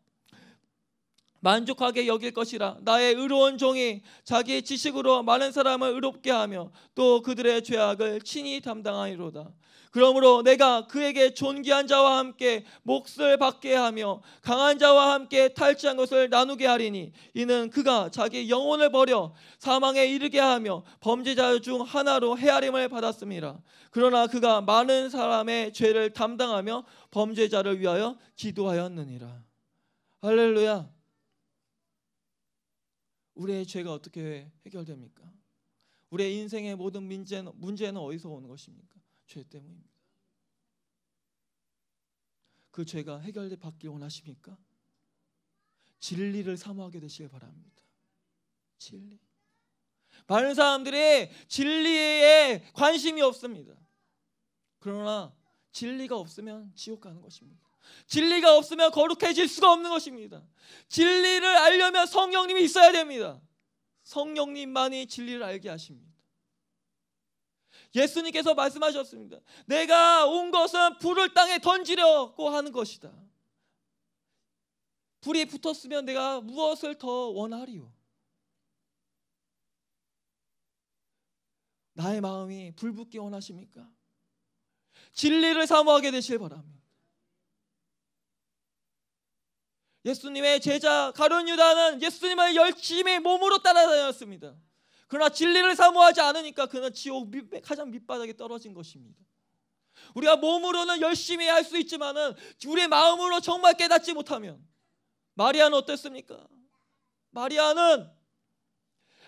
만족하게 여길 것이라 나의 의로운 종이 자기의 지식으로 많은 사람을 의롭게 하며 또 그들의 죄악을 친히 담당하리로다 그러므로 내가 그에게 존귀한 자와 함께 몫을 받게 하며 강한 자와 함께 탈취한 것을 나누게 하리니 이는 그가 자기 영혼을 버려 사망에 이르게 하며 범죄자 중 하나로 헤아림을 받았습니다. 그러나 그가 많은 사람의 죄를 담당하며 범죄자를 위하여 기도하였느니라. 할렐루야. 우리의 죄가 어떻게 해결됩니까? 우리의 인생의 모든 문제는, 문제는 어디서 오는 것입니까? 죄 때문입니다. 그 죄가 해결받길 원하십니까? 진리를 사모하게 되시길 바랍니다. 진리. 많은 사람들이 진리에 관심이 없습니다. 그러나 진리가 없으면 지옥 가는 것입니다. 진리가 없으면 거룩해질 수가 없는 것입니다. 진리를 알려면 성령님이 있어야 됩니다. 성령님만이 진리를 알게 하십니다. 예수님께서 말씀하셨습니다. 내가 온 것은 불을 땅에 던지려고 하는 것이다. 불이 붙었으면 내가 무엇을 더 원하리요? 나의 마음이 불 붙기 원하십니까? 진리를 사모하게 되실 바랍니다. 예수님의 제자 가룟 유다는 예수님을 열심히 몸으로 따라다녔습니다. 그러나 진리를 사모하지 않으니까 그는 지옥 밑, 가장 밑바닥에 떨어진 것입니다. 우리가 몸으로는 열심히 할 수 있지만은 우리의 마음으로 정말 깨닫지 못하면 마리아는 어땠습니까? 마리아는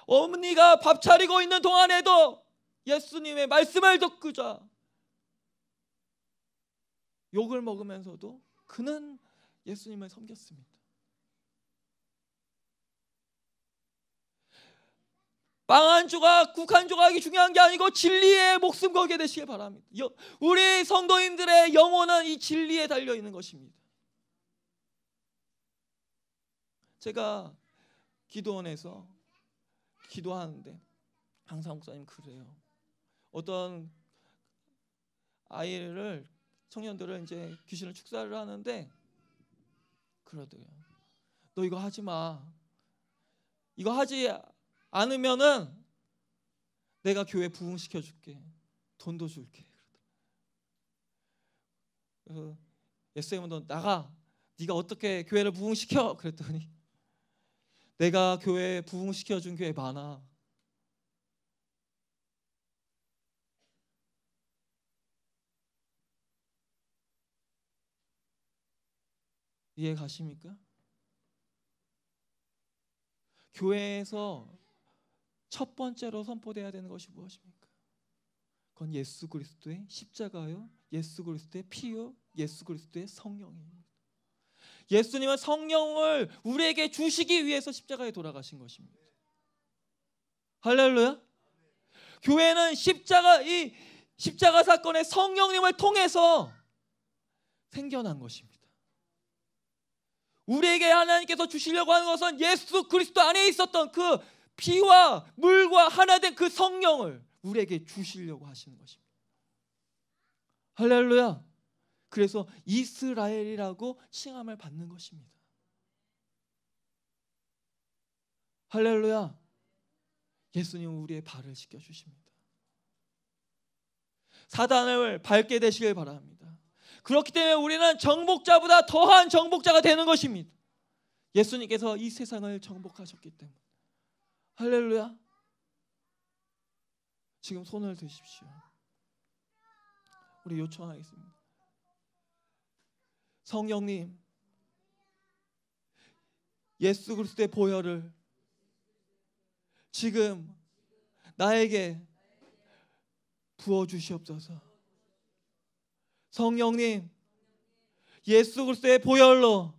어머니가 밥 차리고 있는 동안에도 예수님의 말씀을 듣고자 욕을 먹으면서도 그는 예수님을 섬겼습니다. 빵한 조각, 국한 조각이 중요한 게 아니고 진리의 목숨 걸게 되시길 바랍니다. 우리 성도님들의 영혼은 이 진리에 달려 있는 것입니다. 제가 기도원에서 기도하는데 항상 목사님 그래요. 어떤 아이를 청년들을 이제 귀신을 축사를 하는데 그러더요너 이거 하지 마. 이거 하지 않으면은 내가 교회 부흥시켜 줄게. 돈도 줄게. 그래서 예수님 나가. 네가 어떻게 교회를 부흥시켜? 그랬더니 내가 교회 부흥시켜 준 교회 많아. 이해 가십니까? 교회에서 첫 번째로 선포되어야 되는 것이 무엇입니까? 그건 예수 그리스도의 십자가요, 예수 그리스도의 피요, 예수 그리스도의 성령입니다. 예수님은 성령을 우리에게 주시기 위해서 십자가에 돌아가신 것입니다. 할렐루야. 교회는 십자가 이 십자가 사건의 성령님을 통해서 생겨난 것입니다. 우리에게 하나님께서 주시려고 하는 것은 예수 그리스도 안에 있었던 그 비와 물과 하나 된 그 성령을 우리에게 주시려고 하시는 것입니다. 할렐루야. 그래서 이스라엘이라고 칭함을 받는 것입니다. 할렐루야. 예수님 우리의 발을 씻겨 주십니다. 사단을 밟게 되시길 바랍니다. 그렇기 때문에 우리는 정복자보다 더한 정복자가 되는 것입니다. 예수님께서 이 세상을 정복하셨기 때문에 할렐루야. 지금 손을 드십시오. 우리 요청하겠습니다. 성령님, 예수 그리스도의 보혈을 지금 나에게 부어 주시옵소서. 성령님, 예수 그리스도의 보혈로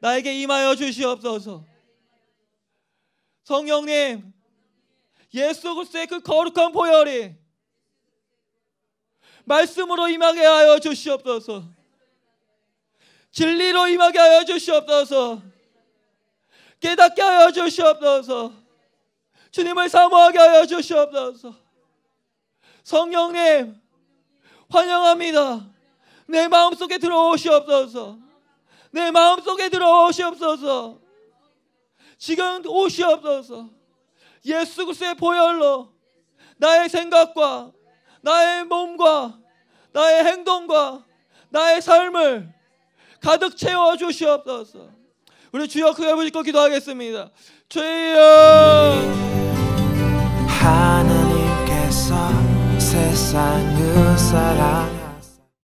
나에게 임하여 주시옵소서. 성령님, 예수 그리스도의 그 거룩한 보혈이 말씀으로 임하게 하여 주시옵소서. 진리로 임하게 하여 주시옵소서. 깨닫게 하여 주시옵소서. 주님을 사모하게 하여 주시옵소서. 성령님, 환영합니다. 내 마음속에 들어오시옵소서. 내 마음속에 들어오시옵소서. 지금 옷이 없어서 예수 그리스도의 보혈로 나의 생각과 나의 몸과 나의 행동과 나의 삶을 가득 채워 주시옵소서. 우리 주여 그 아버지 거 기도하겠습니다. 주여.